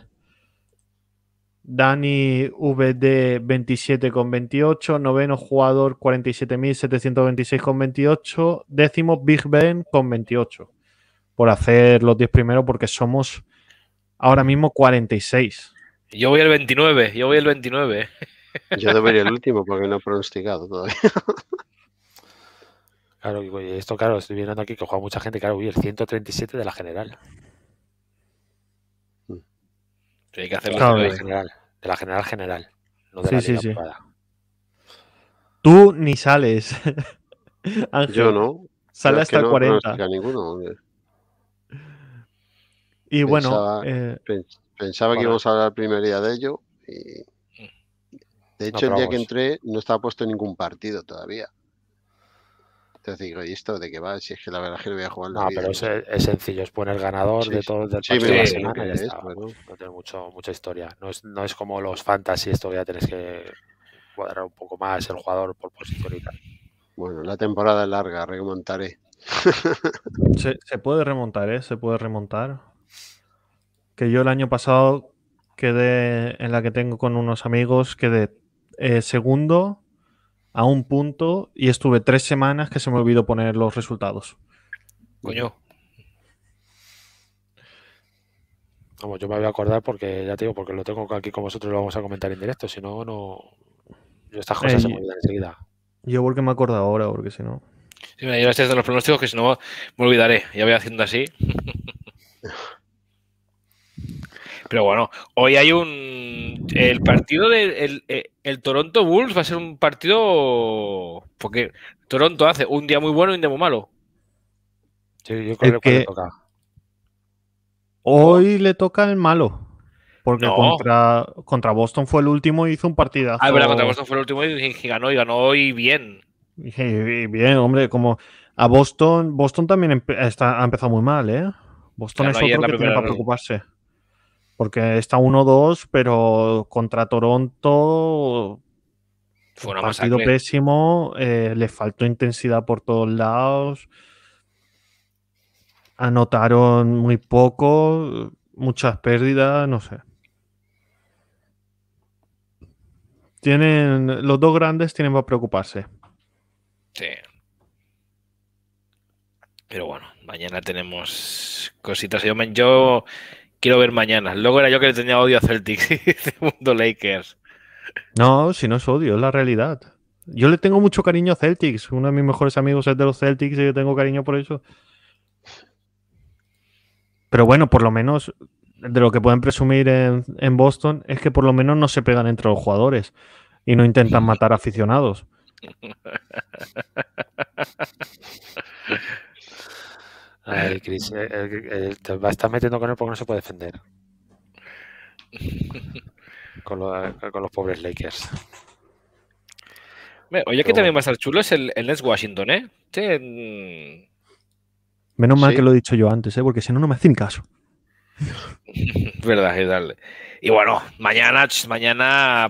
S2: Dani VD 28, noveno jugador 47.726,28, décimo Big Ben con 28, por hacer los 10 primeros porque somos ahora mismo 46.
S3: Yo voy el 29, yo voy el 29. Yo debería el
S1: último porque no he pronosticado todavía. [laughs]
S4: Claro, esto, claro, estoy viendo aquí que juega mucha gente, claro, uy, el 137 de la general. Mm. hay que hacerlo de, la general, de la general general, no de sí, la sí, sí.
S2: Tú ni sales. [laughs]
S1: Yo no. Sale hasta el 40. No y bueno. pensaba eh, que íbamos a hablar primer día de ello. Mm. De hecho, el día que entré no estaba puesto ningún partido todavía. Entonces digo, ¿y esto de qué va? Si es que la verdad es que no voy a jugar. No, pero es, sencillo, es poner ganador de todo el partido No tiene mucha
S4: historia. No es, como los fantasy, esto ya tienes que cuadrar un poco más el jugador
S1: por posición y tal. Bueno, la temporada es larga, remontaré. [laughs]
S2: se, puede remontar, ¿eh? Se puede remontar. Que yo el año pasado quedé en la que tengo con unos amigos, quedé eh, segundo a un punto y estuve tres semanas que se me olvidó poner los resultados. Coño.
S4: Vamos, yo me voy a acordar porque ya te digo, porque lo tengo aquí con vosotros y lo vamos a comentar en directo, si no, no. Estas cosas se me olvidan
S2: enseguida. Yo porque me acuerdo ahora, porque si no.
S3: Sí, me yo a hacer los pronósticos que si no me olvidaré. Ya voy haciendo así. [laughs] Pero bueno, hoy hay un. El partido de, eh, el Toronto Bulls va a ser un partido. Porque Toronto hace un día muy bueno y un día muy malo. Sí, yo creo que, le toca.
S2: Hoy le toca el malo. Porque contra, contra Boston fue el último y hizo un partido. Ah, pero contra Boston
S3: fue el último y, ganó, y ganó hoy bien.
S2: Y, bien, hombre, como a Boston, Boston también está, ha empezado muy mal, ¿eh? Boston es otro que tiene para preocuparse. Porque está 1-2, pero contra Toronto
S3: fue un partido
S2: pésimo, eh, le faltó intensidad por todos lados, anotaron muy poco, muchas pérdidas, no sé. Tienen, los dos grandes tienen que preocuparse.
S3: Sí. Pero bueno, mañana tenemos cositas. yo quiero ver mañana. Luego era yo que le tenía odio a Celtics [laughs] y este mundo Lakers.
S2: No, si no es odio, es la realidad. Yo le tengo mucho cariño a Celtics. Uno de mis mejores amigos es de los Celtics y yo tengo cariño por eso. Pero bueno, por lo menos de lo que pueden presumir en, Boston es que por lo menos no se pegan entre los jugadores y no intentan [laughs] matar aficionados.
S3: [laughs]
S4: Ay, Chris, el, va a estar metiendo con él porque no se puede defender.
S3: [laughs] Con, los pobres Lakers. Oye, que también va a estar chulo es el, Nets Washington, ¿eh? Menos
S2: mal que lo he dicho yo antes, ¿eh? Porque si no, no me hacen caso.
S3: [laughs] Verdad, es darle. Y bueno, mañana, mañana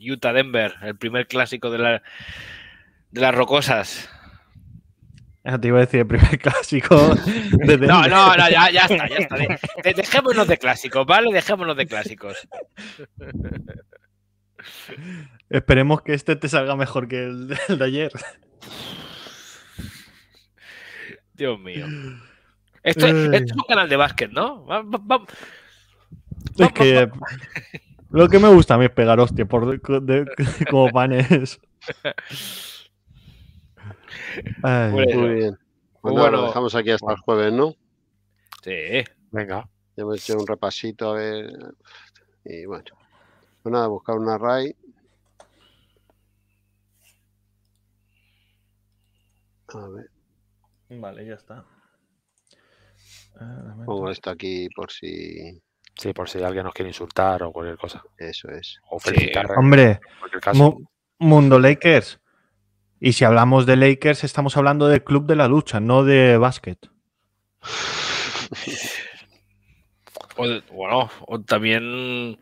S3: Utah-Denver, el primer clásico de, la, de las rocosas.
S2: Ah, te iba a decir el primer [laughs] clásico. no, no, no, ya, está, ya está.
S3: dejémonos de clásicos, ¿vale? Dejémonos de clásicos.
S2: Esperemos que este te salga mejor que el, de ayer.
S3: Dios mío. Esto, es un canal de básquet, ¿no?
S2: Es que lo que me gusta a mí es pegar hostia por, como panes. [laughs] muy
S1: bien. Pues bueno, dejamos aquí hasta el jueves, ¿no? Sí. Venga. Ya hemos hecho un repasito a ver. Y bueno. Pues nada, buscar una array.
S2: A ver. Vale, ya está.
S4: Eh, Pongo esto aquí por si. Sí, por si alguien nos quiere insultar o cualquier cosa. Eso es. O felicitar. Hombre,
S2: Mundo Lakers, y si hablamos de Lakers, estamos hablando del club de la lucha, no de básquet.
S3: bueno, o también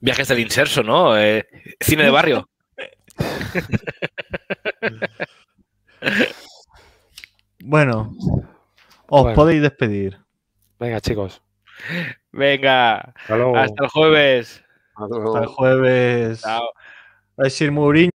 S3: viajes del inserso, ¿no? Eh, cine de barrio. [laughs]
S2: bueno, os podéis despedir. Venga, chicos.
S3: Venga. Hasta el jueves. Hasta el jueves. Chao.
S2: a decir Mourinho.